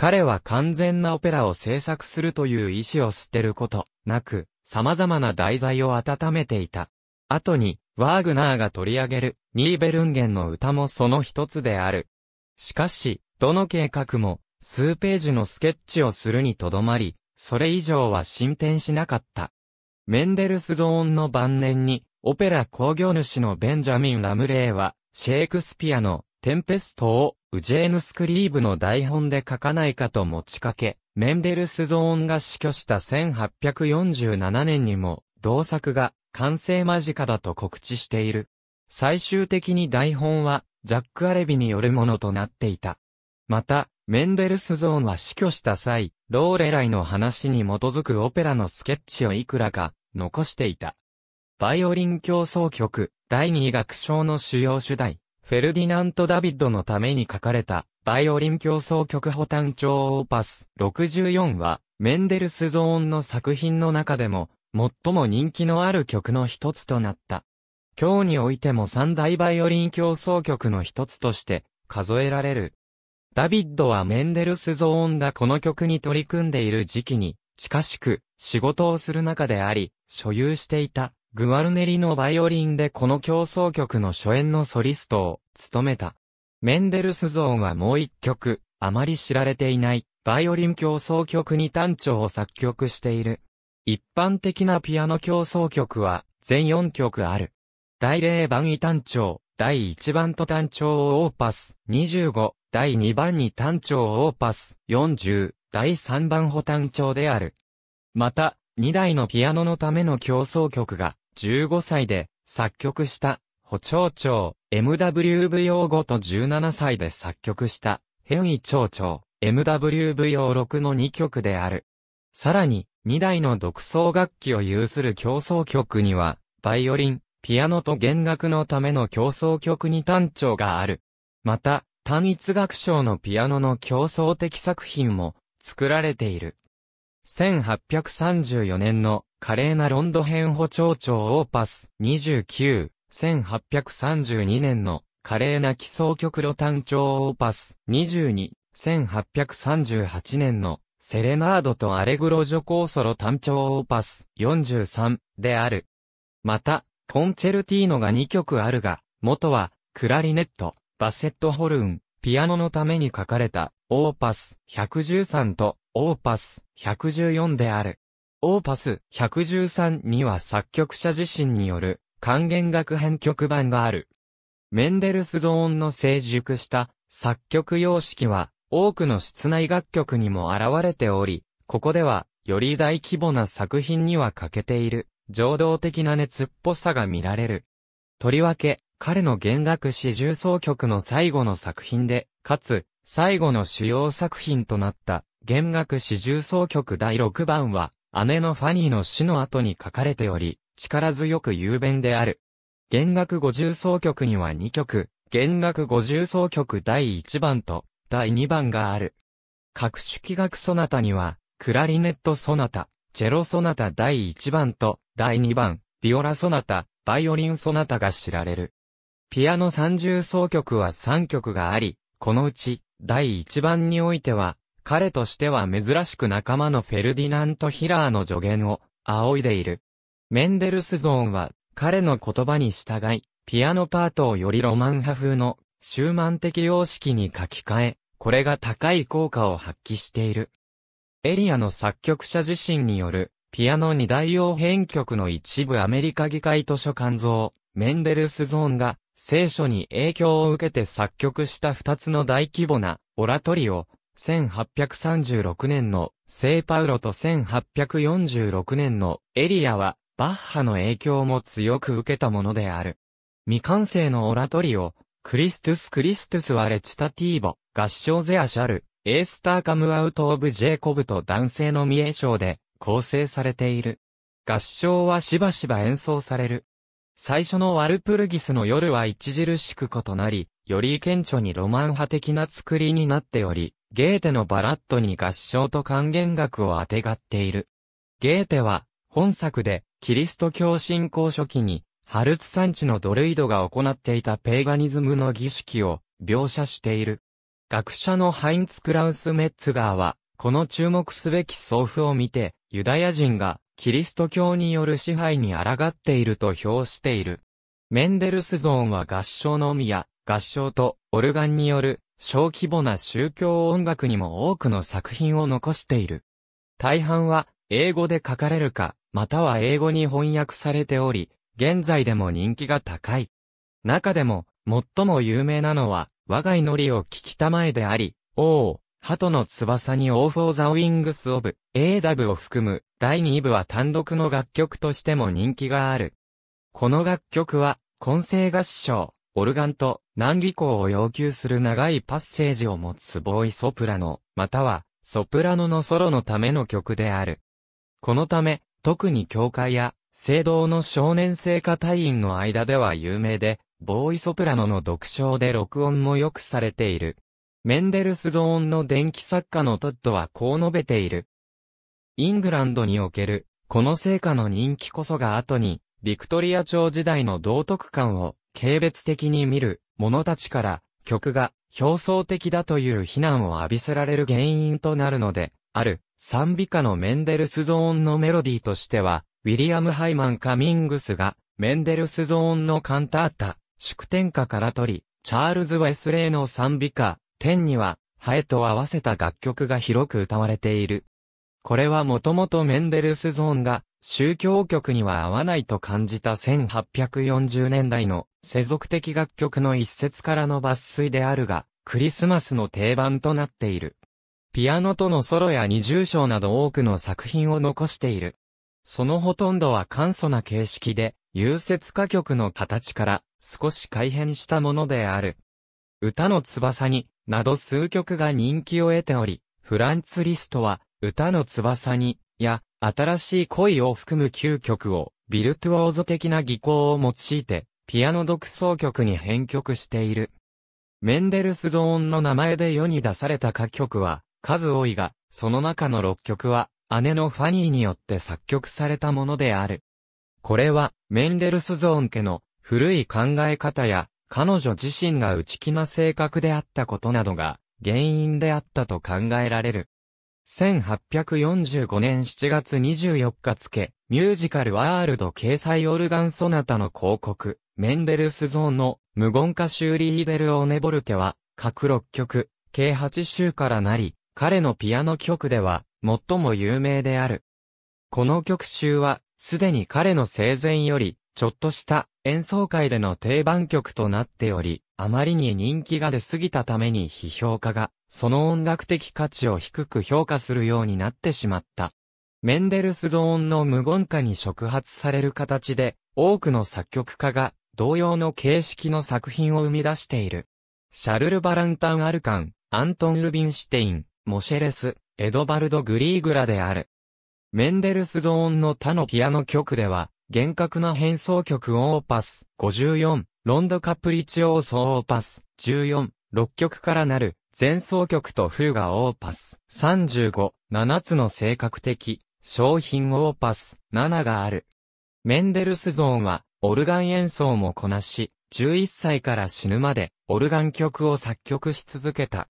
彼は完全なオペラを制作するという意志を捨てることなく、様々な題材を温めていた。後に、ワーグナーが取り上げる、ニーベルンゲンの歌もその一つである。しかし、どの計画も、数ページのスケッチをするにとどまり、それ以上は進展しなかった。メンデルスゾーンの晩年に、オペラ工業主のベンジャミン・ラムレーは、シェイクスピアのテンペストをウジェーヌスクリーブの台本で書かないかと持ちかけ、メンデルスゾーンが死去した1847年にも、同作が完成間近だと告知している。最終的に台本は、ジャック・アレビによるものとなっていた。また、メンデルスゾーンは死去した際、ローレライの話に基づくオペラのスケッチをいくらか残していた。バイオリン競争曲、第二楽章の主要主題、フェルディナント・ダビッドのために書かれた、バイオリン競争曲補単調オーパス64は、メンデルスゾーンの作品の中でも、最も人気のある曲の一つとなった。今日においても三大バイオリン競争曲の一つとして数えられる。ダビッドはメンデルスゾーンがこの曲に取り組んでいる時期に近しく仕事をする中であり、所有していたグアルネリのバイオリンでこの競争曲の初演のソリストを務めた。メンデルスゾーンはもう一曲、あまり知られていない、バイオリン競争曲に単調を作曲している。一般的なピアノ競争曲は、全4曲ある。第0番位単調、第1番と単調をオーパス、25、第2番に単調をオーパス、40、第3番補単調である。また、2台のピアノのための競争曲が15歳で作曲した補聴長 MWV 用5と17歳で作曲した変異聴長 MWV 用6の2曲である。さらに2台の独奏楽器を有する競争曲にはバイオリン、ピアノと弦楽のための競争曲に単調がある。また、単一楽章のピアノの競争的作品も作られている。1834年の華麗なロンド編補聴長オーパス29、1832年の華麗な奇想曲路単調オーパス22、1838年のセレナードとアレグロジョコーソロ単調オーパス43である。また、コンチェルティーノが2曲あるが、元は、クラリネット、バセットホルン、ピアノのために書かれた、オーパス113と、オーパス114である。オーパス113には作曲者自身による、還元楽編曲版がある。メンデルスゾーンの成熟した作曲様式は多くの室内楽曲にも現れており、ここではより大規模な作品には欠けている、情動的な熱っぽさが見られる。とりわけ、彼の弦楽四重奏曲の最後の作品で、かつ、最後の主要作品となった、弦楽四重奏曲第6番は、姉のファニーの死の後に書かれており、力強く雄弁である。弦楽五重奏曲には2曲、弦楽五重奏曲第1番と第2番がある。各種器楽ソナタには、クラリネットソナタ、チェロソナタ第1番と第2番、ビオラソナタ、バイオリンソナタが知られる。ピアノ三重奏曲は三曲があり、このうち、第一番においては、彼としては珍しく仲間のフェルディナント・ヒラーの助言を、仰いでいる。メンデルスゾーンは、彼の言葉に従い、ピアノパートをよりロマン派風の、シューマン的様式に書き換え、これが高い効果を発揮している。エリアの作曲者自身による、ピアノ二大用編曲の一部アメリカ議会図書館像、メンデルスゾーンが、聖書に影響を受けて作曲した二つの大規模なオラトリオ、1836年の聖パウロと1846年のエリアはバッハの影響も強く受けたものである。未完成のオラトリオ、クリストゥス・クリストゥス・ワレチタティーボ、合唱ゼア・シャル、エースター・カム・アウト・オブ・ジェイコブと男性の三重唱で構成されている。合唱はしばしば演奏される。最初のワルプルギスの夜は著しく異なり、より顕著にロマン派的な作りになっており、ゲーテのバラットに合唱と還元楽をあてがっている。ゲーテは、本作で、キリスト教信仰初期に、ハルツ山地のドルイドが行っていたペーガニズムの儀式を描写している。学者のハインツ・クラウス・メッツガーは、この注目すべき送付を見て、ユダヤ人がキリスト教による支配に抗っていると評している。メンデルスゾーンは合唱のみや、合唱とオルガンによる小規模な宗教音楽にも多くの作品を残している。大半は英語で書かれるか、または英語に翻訳されており、現在でも人気が高い。中でも、最も有名なのは、我が祈りを聞きたまえであり、王、鳩の翼にオーフォーザウィングスオブ、エーダブを含む第2部は単独の楽曲としても人気がある。この楽曲は、混声合唱、オルガンと難技巧を要求する長いパッセージを持つボーイソプラノ、またはソプラノのソロのための曲である。このため、特に教会や聖堂の少年聖歌隊員の間では有名で、ボーイソプラノの読唱で録音もよくされている。メンデルスゾーンの電気作家のトッドはこう述べている。イングランドにおける、この成果の人気こそが後に、ビクトリア朝時代の道徳観を、軽蔑的に見る者たちから、曲が表層的だという非難を浴びせられる原因となるので、ある、賛美歌のメンデルスゾーンのメロディーとしては、ウィリアム・ハイマン・カミングスが、メンデルスゾーンのカンタータ、祝典歌から取り、チャールズ・ウェスレイの賛美歌、天には、ハエと合わせた楽曲が広く歌われている。これはもともとメンデルスゾーンが宗教曲には合わないと感じた1840年代の世俗的楽曲の一節からの抜粋であるが、クリスマスの定番となっている。ピアノとのソロや二重章など多くの作品を残している。そのほとんどは簡素な形式で、融雪歌曲の形から少し改変したものである。歌の翼に、など数曲が人気を得ており、フランツ・リストは、歌の翼に、や、新しい恋を含む9曲を、ビルトゥオーズ的な技巧を用いて、ピアノ独奏曲に編曲している。メンデルスゾーンの名前で世に出された歌曲は、数多いが、その中の6曲は、姉のファニーによって作曲されたものである。これは、メンデルスゾーン家の古い考え方や、彼女自身が内気な性格であったことなどが、原因であったと考えられる。1845年7月24日付、ミュージカルワールド掲載オルガンソナタの広告、メンデルスゾーンの無言化修理ヒデル・オネボルテは、各6曲、計8週からなり、彼のピアノ曲では、最も有名である。この曲集は、すでに彼の生前より、ちょっとした演奏会での定番曲となっており、あまりに人気が出すぎたために批評家が、その音楽的価値を低く評価するようになってしまった。メンデルスゾーンの無言化に触発される形で、多くの作曲家が同様の形式の作品を生み出している。シャルル・バランタン・アルカン、アントン・ルビンシュテイン、モシェレス、エドバルド・グリーグラである。メンデルスゾーンの他のピアノ曲では、厳格な変奏曲オーパス54、ロンドカプリチオーソオーパス、14、6曲からなる、前奏曲とフーガオーパス、35、7つの性格的、商品オーパス、7がある。メンデルスゾーンは、オルガン演奏もこなし、11歳から死ぬまで、オルガン曲を作曲し続けた。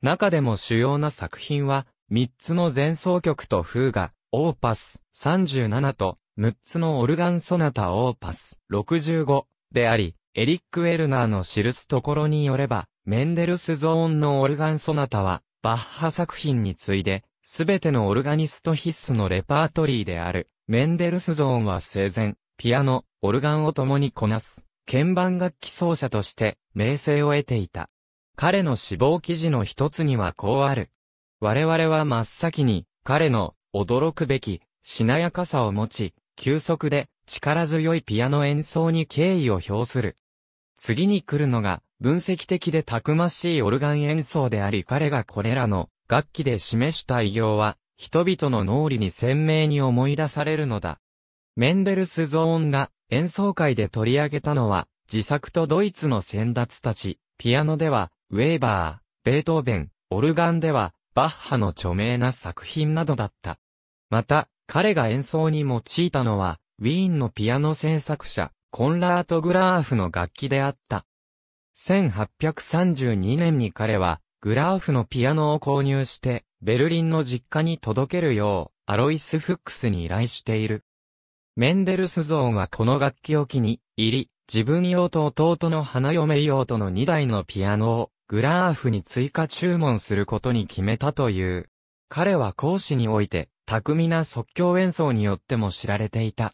中でも主要な作品は、3つの前奏曲とフーガ、オーパス、37と、6つのオルガンソナタオーパス、65、であり、エリック・ウェルナーの記すところによれば、メンデルスゾーンのオルガン・ソナタは、バッハ作品に次いで、すべてのオルガニスト必須のレパートリーである、メンデルスゾーンは生前、ピアノ、オルガンを共にこなす、鍵盤楽器奏者として、名声を得ていた。彼の死亡記事の一つにはこうある。我々は真っ先に、彼の、驚くべき、しなやかさを持ち、急速で、力強いピアノ演奏に敬意を表する。次に来るのが、分析的でたくましいオルガン演奏であり彼がこれらの楽器で示した偉業は、人々の脳裏に鮮明に思い出されるのだ。メンデルスゾーンが演奏会で取り上げたのは、自作とドイツの先達たち、ピアノでは、ウェーバー、ベートーベン、オルガンでは、バッハの著名な作品などだった。また、彼が演奏に用いたのは、ウィーンのピアノ制作者、コンラート・グラーフの楽器であった。1832年に彼は、グラーフのピアノを購入して、ベルリンの実家に届けるよう、アロイス・フックスに依頼している。メンデルスゾーンはこの楽器を機に、入り、自分用と弟の花嫁用との2台のピアノを、グラーフに追加注文することに決めたという。彼は講師において、巧みな即興演奏によっても知られていた。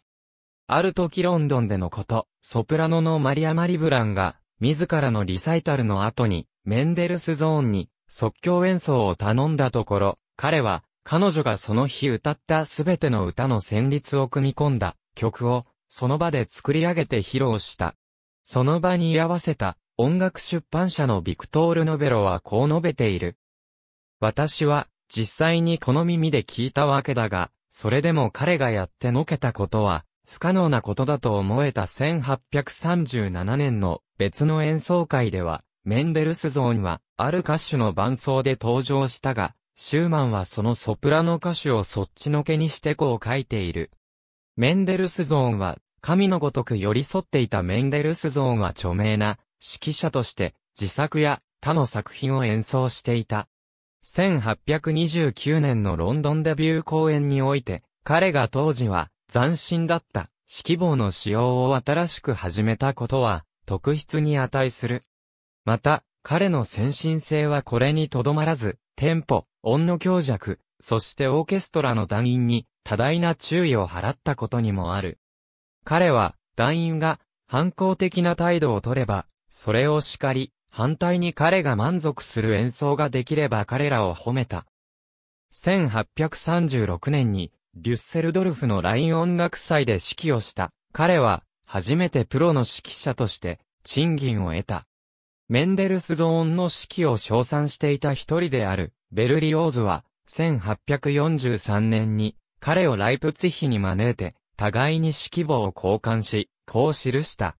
ある時ロンドンでのこと、ソプラノのマリア・マリブランが、自らのリサイタルの後に、メンデルスゾーンに、即興演奏を頼んだところ、彼は、彼女がその日歌ったすべての歌の旋律を組み込んだ曲を、その場で作り上げて披露した。その場に居合わせた音楽出版社のビクトール・ノベロはこう述べている。私は実際にこの耳で聞いたわけだが、それでも彼がやってのけたことは不可能なことだと思えた1837年の別の演奏会では、メンデルスゾーンは、ある歌手の伴奏で登場したが、シューマンはそのソプラノ歌手をそっちのけにしてこう書いている。メンデルスゾーンは、神のごとく寄り添っていたメンデルスゾーンは著名な指揮者として自作や他の作品を演奏していた。1829年のロンドンデビュー公演において、彼が当時は斬新だった指揮棒の使用を新しく始めたことは、特筆に値する。また、彼の先進性はこれにとどまらず、テンポ、音の強弱、そしてオーケストラの団員に多大な注意を払ったことにもある。彼は、団員が反抗的な態度をとれば、それを叱り、反対に彼が満足する演奏ができれば彼らを褒めた。1836年にデュッセルドルフのライン音楽祭で指揮をした。彼は、初めてプロの指揮者として、賃金を得た。メンデルスゾーンの指揮を称賛していた一人である、ベルリオーズは、1843年に、彼をライプツィヒに招いて、互いに指揮棒を交換し、こう記した。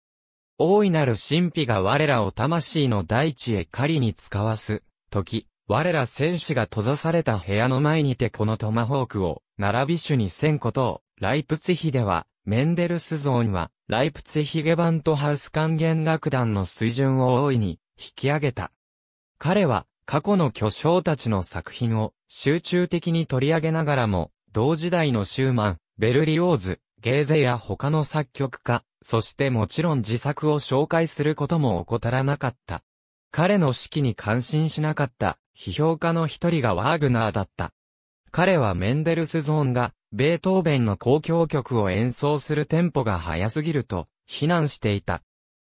大いなる神秘が我らを魂の大地へ狩りに使わす、時、我ら戦士が閉ざされた部屋の前にてこのトマホークを、並び種にせんことを、ライプツヒでは、メンデルスゾーンは、ライプツヒゲバントハウス還元楽団の水準を大いに、引き上げた。彼は、過去の巨匠たちの作品を、集中的に取り上げながらも、同時代のシューマン、ベルリオーズ、ゲーゼや他の作曲家、そしてもちろん自作を紹介することも怠らなかった。彼の指揮に感心しなかった批評家の一人がワーグナーだった。彼はメンデルスゾーンが、ベートーベンの交響曲を演奏するテンポが速すぎると、非難していた。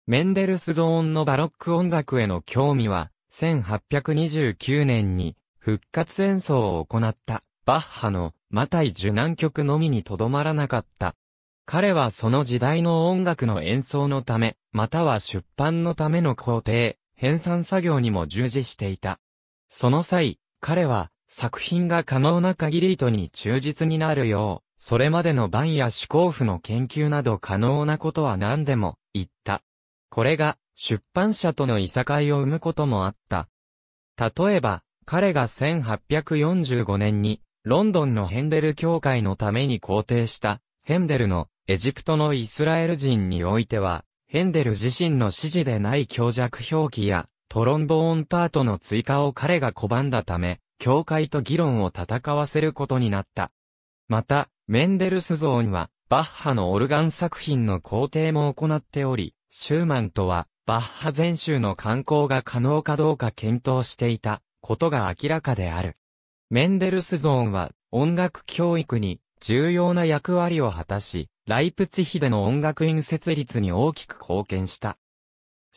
メンデルスゾーンのバロック音楽への興味は、1829年に、復活演奏を行った、バッハの、マタイ受難曲のみにとどまらなかった。彼はその時代の音楽の演奏のため、または出版のための工程、編纂作業にも従事していた。その際、彼は、作品が可能な限りとに忠実になるよう、それまでの番や思考譜の研究など可能なことは何でも言った。これが出版社とのいさかいを生むこともあった。例えば、彼が1845年にロンドンのヘンデル協会のために肯定したヘンデルのエジプトのイスラエル人においては、ヘンデル自身の指示でない強弱表記やトロンボーンパートの追加を彼が拒んだため、教会と議論を戦わせることになった。また、メンデルスゾーンは、バッハのオルガン作品の工程も行っており、シューマンとは、バッハ全集の観光が可能かどうか検討していたことが明らかである。メンデルスゾーンは音楽教育に重要な役割を果たし、ライプツヒでの音楽院設立に大きく貢献した。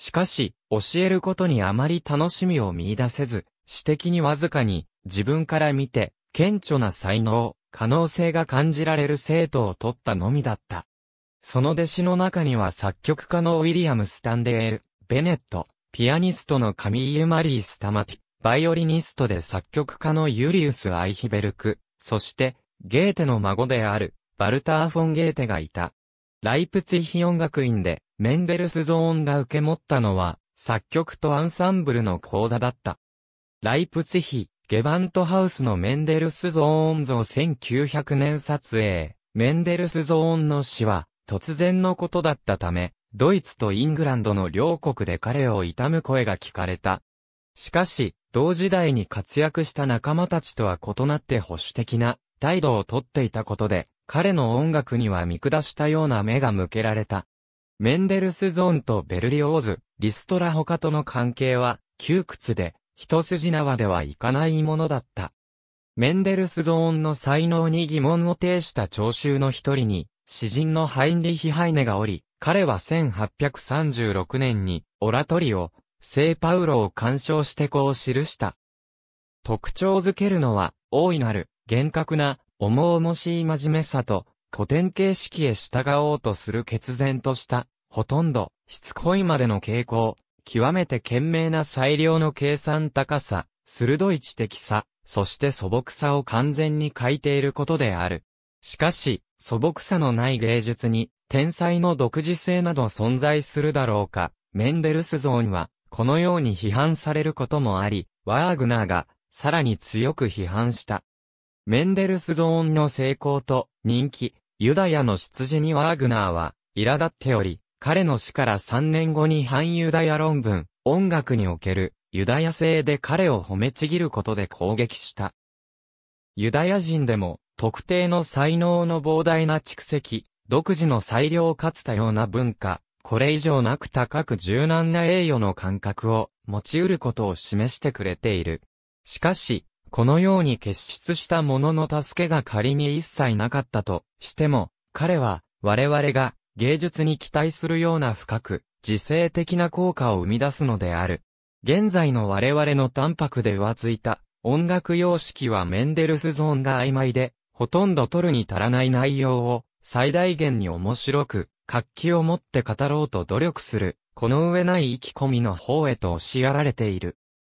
しかし、教えることにあまり楽しみを見出せず、私的にわずかに、自分から見て、顕著な才能、可能性が感じられる生徒を取ったのみだった。その弟子の中には作曲家のウィリアム・スタンデール、ベネット、ピアニストのカミーユ・マリー・スタマティ、バイオリニストで作曲家のユリウス・アイヒベルク、そして、ゲーテの孫である、バルター・フォン・ゲーテがいた。ライプツィヒ音楽院でメンデルスゾーンが受け持ったのは、作曲とアンサンブルの講座だった。ライプツヒ、ゲバントハウスのメンデルスゾーン像1900年撮影、メンデルスゾーンの死は、突然のことだったため、ドイツとイングランドの両国で彼を悼む声が聞かれた。しかし、同時代に活躍した仲間たちとは異なって保守的な態度をとっていたことで、彼の音楽には見下したような目が向けられた。メンデルスゾーンとベルリオーズ、リストラ他との関係は、窮屈で、一筋縄ではいかないものだった。メンデルスゾーンの才能に疑問を呈した聴衆の一人に、詩人のハインリヒ・ハイネがおり、彼は1836年に、オラトリオ、聖パウロを鑑賞してこう記した。特徴づけるのは、大いなる、厳格な、重々しい真面目さと、古典形式へ従おうとする決然とした、ほとんど、しつこいまでの傾向、極めて賢明な裁量の計算高さ、鋭い知的さ、そして素朴さを完全に欠いていることである。しかし、素朴さのない芸術に、天才の独自性など存在するだろうか、メンデルスゾーンは、このように批判されることもあり、ワーグナーが、さらに強く批判した。メンデルスゾーンの成功と人気、ユダヤの羊にワーグナーは、苛立っており、彼の死から3年後に反ユダヤ論文、音楽における、ユダヤ性で彼を褒めちぎることで攻撃した。ユダヤ人でも、特定の才能の膨大な蓄積、独自の裁量かつ多様な文化、これ以上なく高く柔軟な栄誉の感覚を持ち得ることを示してくれている。しかし、このように結出した者の助けが仮に一切なかったとしても、彼は我々が芸術に期待するような深く、自制的な効果を生み出すのである。現在の我々の淡白で浮ついた音楽様式はメンデルスゾーンが曖昧で、ほとんど取るに足らない内容を最大限に面白く、活気を持って語ろうと努力する、この上ない意気込みの方へと押しやられている。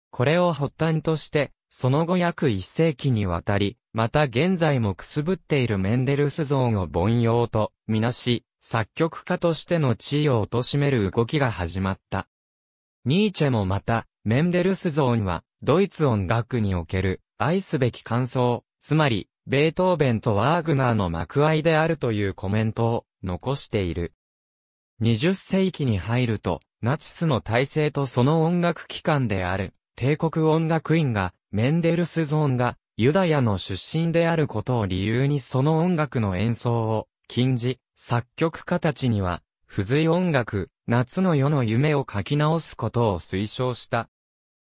これを発端として、その後約一世紀にわたり、また現在もくすぶっているメンデルスゾーンを凡庸とみなし、作曲家としての地位を貶める動きが始まった。ニーチェもまた、メンデルスゾーンは、ドイツ音楽における愛すべき感想、つまり、ベートーベンとワーグナーの幕愛であるというコメントを残している。20世紀に入ると、ナチスの体制とその音楽機関である、帝国音楽院がメンデルスゾーンがユダヤの出身であることを理由にその音楽の演奏を禁じ、作曲家たちには、不随音楽、夏の夜の夢を書き直すことを推奨した。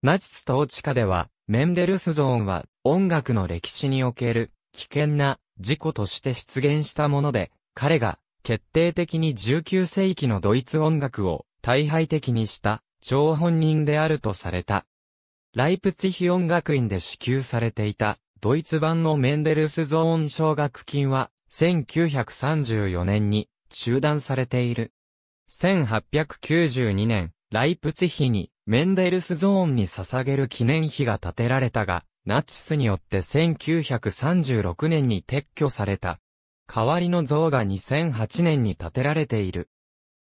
ナチス統治下では、メンデルスゾーンは音楽の歴史における危険な事故として出現したもので、彼が決定的に19世紀のドイツ音楽を大敗的にした張本人であるとされた。ライプツヒ音楽院で支給されていた、ドイツ版のメンデルスゾーン奨学金は、1934年に中断されている。1892年、ライプツヒにメンデルスゾーンに捧げる記念碑が建てられたが、ナチスによって1936年に撤去された。代わりの像が2008年に建てられている。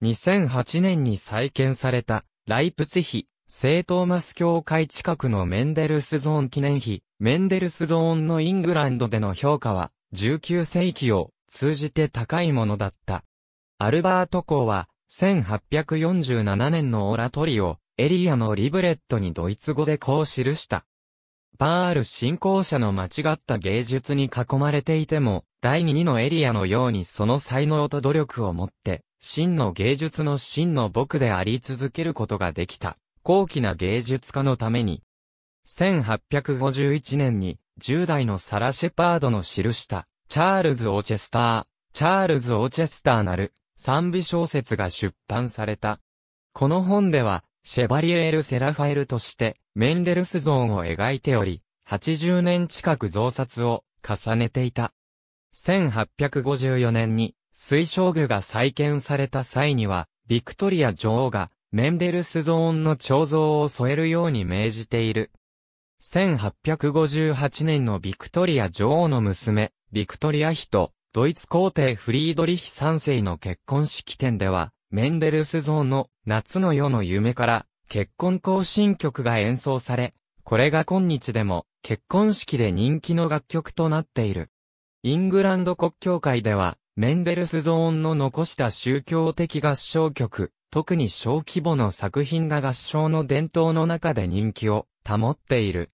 2008年に再建されたライプツヒ聖トーマス教会近くのメンデルスゾーン記念碑、メンデルスゾーンのイングランドでの評価は、19世紀を通じて高いものだった。アルバート公は、1847年のオラトリオ、エリアのリブレットにドイツ語でこう記した。パール信仰者の間違った芸術に囲まれていても、第二のエリアのようにその才能と努力を持って、真の芸術の真の僕であり続けることができた。高貴な芸術家のために、1851年に10代のサラ・シェパードの記したチャールズ・オーチェスター、チャールズ・オーチェスターなる賛美小説が出版された。この本では、シェバリエール・セラファエルとしてメンデルス像を描いており、80年近く増刷を重ねていた。1854年に水晶具が再建された際には、ビクトリア女王がメンデルスゾーンの彫像を添えるように命じている。1858年のビクトリア女王の娘、ビクトリア妃と、ドイツ皇帝フリードリヒ3世の結婚式典では、メンデルスゾーンの夏の夜の夢から結婚行進曲が演奏され、これが今日でも結婚式で人気の楽曲となっている。イングランド国教会では、メンデルスゾーンの残した宗教的合唱曲、特に小規模の作品が合唱の伝統の中で人気を保っている。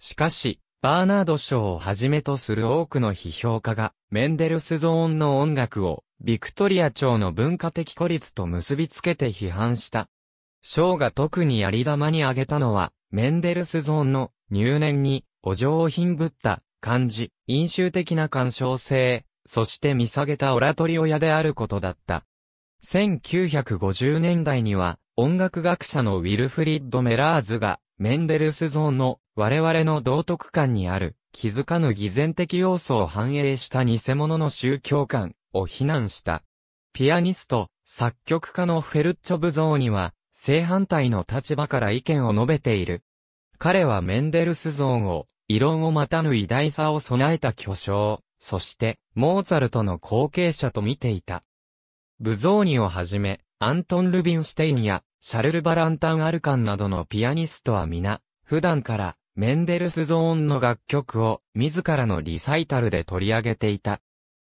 しかし、バーナード賞をはじめとする多くの批評家が、メンデルスゾーンの音楽を、ビクトリア朝の文化的孤立と結びつけて批判した。賞が特にやり玉に挙げたのは、メンデルスゾーンの入念に、お上品ぶった、感じ、飲酒的な干渉性、そして見下げたオラトリオ屋であることだった。1950年代には、音楽学者のウィルフリッド・メラーズが、メンデルス像の我々の道徳観にある気づかぬ偽善的要素を反映した偽物の宗教観を非難した。ピアニスト、作曲家のフェルッチョブゾ像には正反対の立場から意見を述べている。彼はメンデルス像を異論をまたぬ偉大さを備えた巨匠、そしてモーツァルトの後継者と見ていた。ブゾーニをはじめ、アントン・ルビンシュテインや、シャルル・バランタン・アルカンなどのピアニストは皆、普段から、メンデルスゾーンの楽曲を、自らのリサイタルで取り上げていた。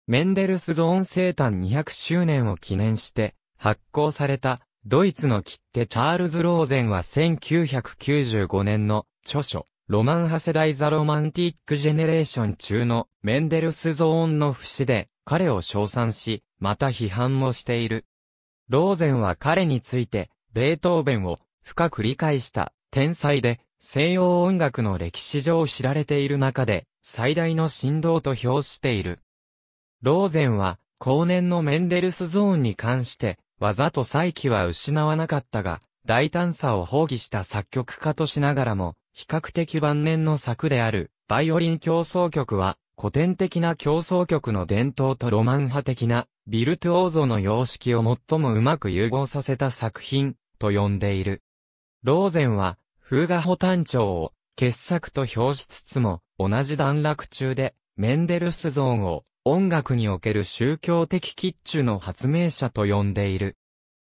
メンデルスゾーン生誕200周年を記念して、発行された、ドイツの切手チャールズ・ローゼンは1995年の著書、ロマン派世代ザ・ロマンティック・ジェネレーション中のメンデルスゾーンの節で、彼を称賛し、また批判もしている。ローゼンは彼について、ベートーベンを深く理解した天才で、西洋音楽の歴史上知られている中で、最大の振動と評している。ローゼンは、後年のメンデルスゾーンに関して、わざと再起は失わなかったが、大胆さを放棄した作曲家としながらも、比較的晩年の作である、バイオリン競争曲は、古典的な競争曲の伝統とロマン派的なビルトゥオーゾの様式を最もうまく融合させた作品と呼んでいる。ローゼンは風画保単調を傑作と評しつつも同じ段落中でメンデルスゾーンを音楽における宗教的キッチュの発明者と呼んでいる。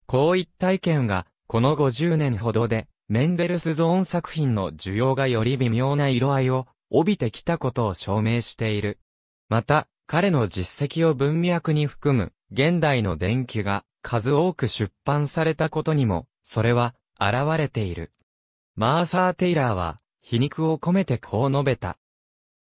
こういった意見がこの50年ほどでメンデルスゾーン作品の需要がより微妙な色合いを帯びてきたことを証明している。また、彼の実績を文脈に含む、現代の伝記が数多く出版されたことにも、それは現れている。マーサー・テイラーは、皮肉を込めてこう述べた。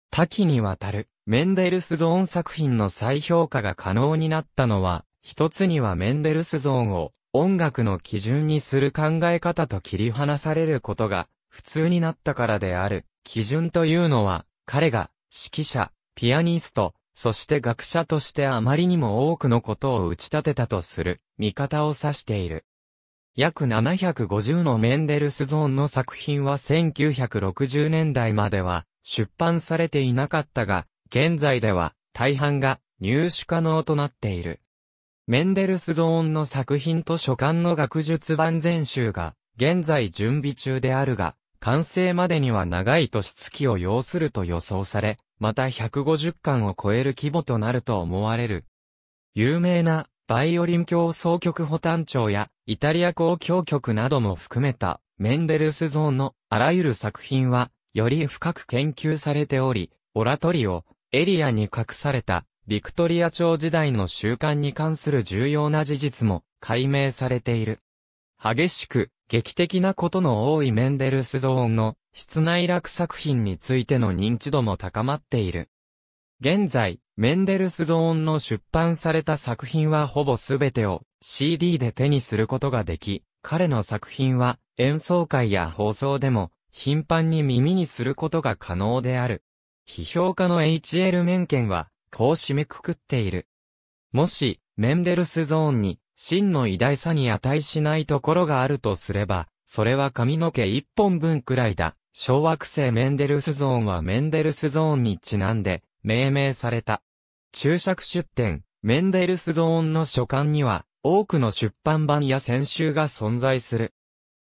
多岐にわたる、メンデルスゾーン作品の再評価が可能になったのは、一つにはメンデルスゾーンを音楽の基準にする考え方と切り離されることが普通になったからである。基準というのは、彼が、指揮者、ピアニスト、そして学者としてあまりにも多くのことを打ち立てたとする、見方を指している。約750のメンデルスゾーンの作品は1960年代までは出版されていなかったが、現在では大半が入手可能となっている。メンデルスゾーンの作品と書簡の学術版全集が現在準備中であるが、完成までには長い年月を要すると予想され、また150巻を超える規模となると思われる。有名なバイオリン協奏曲保丹調やイタリア交響曲なども含めたメンデルス像のあらゆる作品はより深く研究されており、オラトリオ、エリアに隠されたビクトリア朝時代の習慣に関する重要な事実も解明されている。激しく劇的なことの多いメンデルスゾーンの室内楽作品についての認知度も高まっている。現在、メンデルスゾーンの出版された作品はほぼすべてを CD で手にすることができ、彼の作品は演奏会や放送でも頻繁に耳にすることが可能である。批評家の H.L. 面見はこう締めくくっている。もし、メンデルスゾーンに真の偉大さに値しないところがあるとすれば、それは髪の毛一本分くらいだ。小惑星メンデルスゾーンはメンデルスゾーンにちなんで、命名された。注釈出典、メンデルスゾーンの書簡には、多くの出版版や選集が存在する。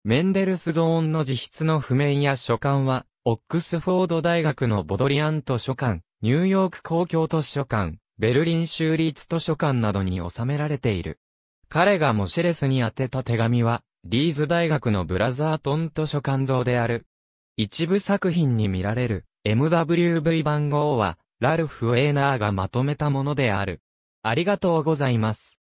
メンデルスゾーンの自筆の譜面や書簡は、オックスフォード大学のボドリアン図書館、ニューヨーク公共図書館、ベルリン州立図書館などに収められている。彼がモシェレスに宛てた手紙は、リーズ大学のブラザートン図書館像である。一部作品に見られる MWV 番号は、ラルフ・ウェーナーがまとめたものである。ありがとうございます。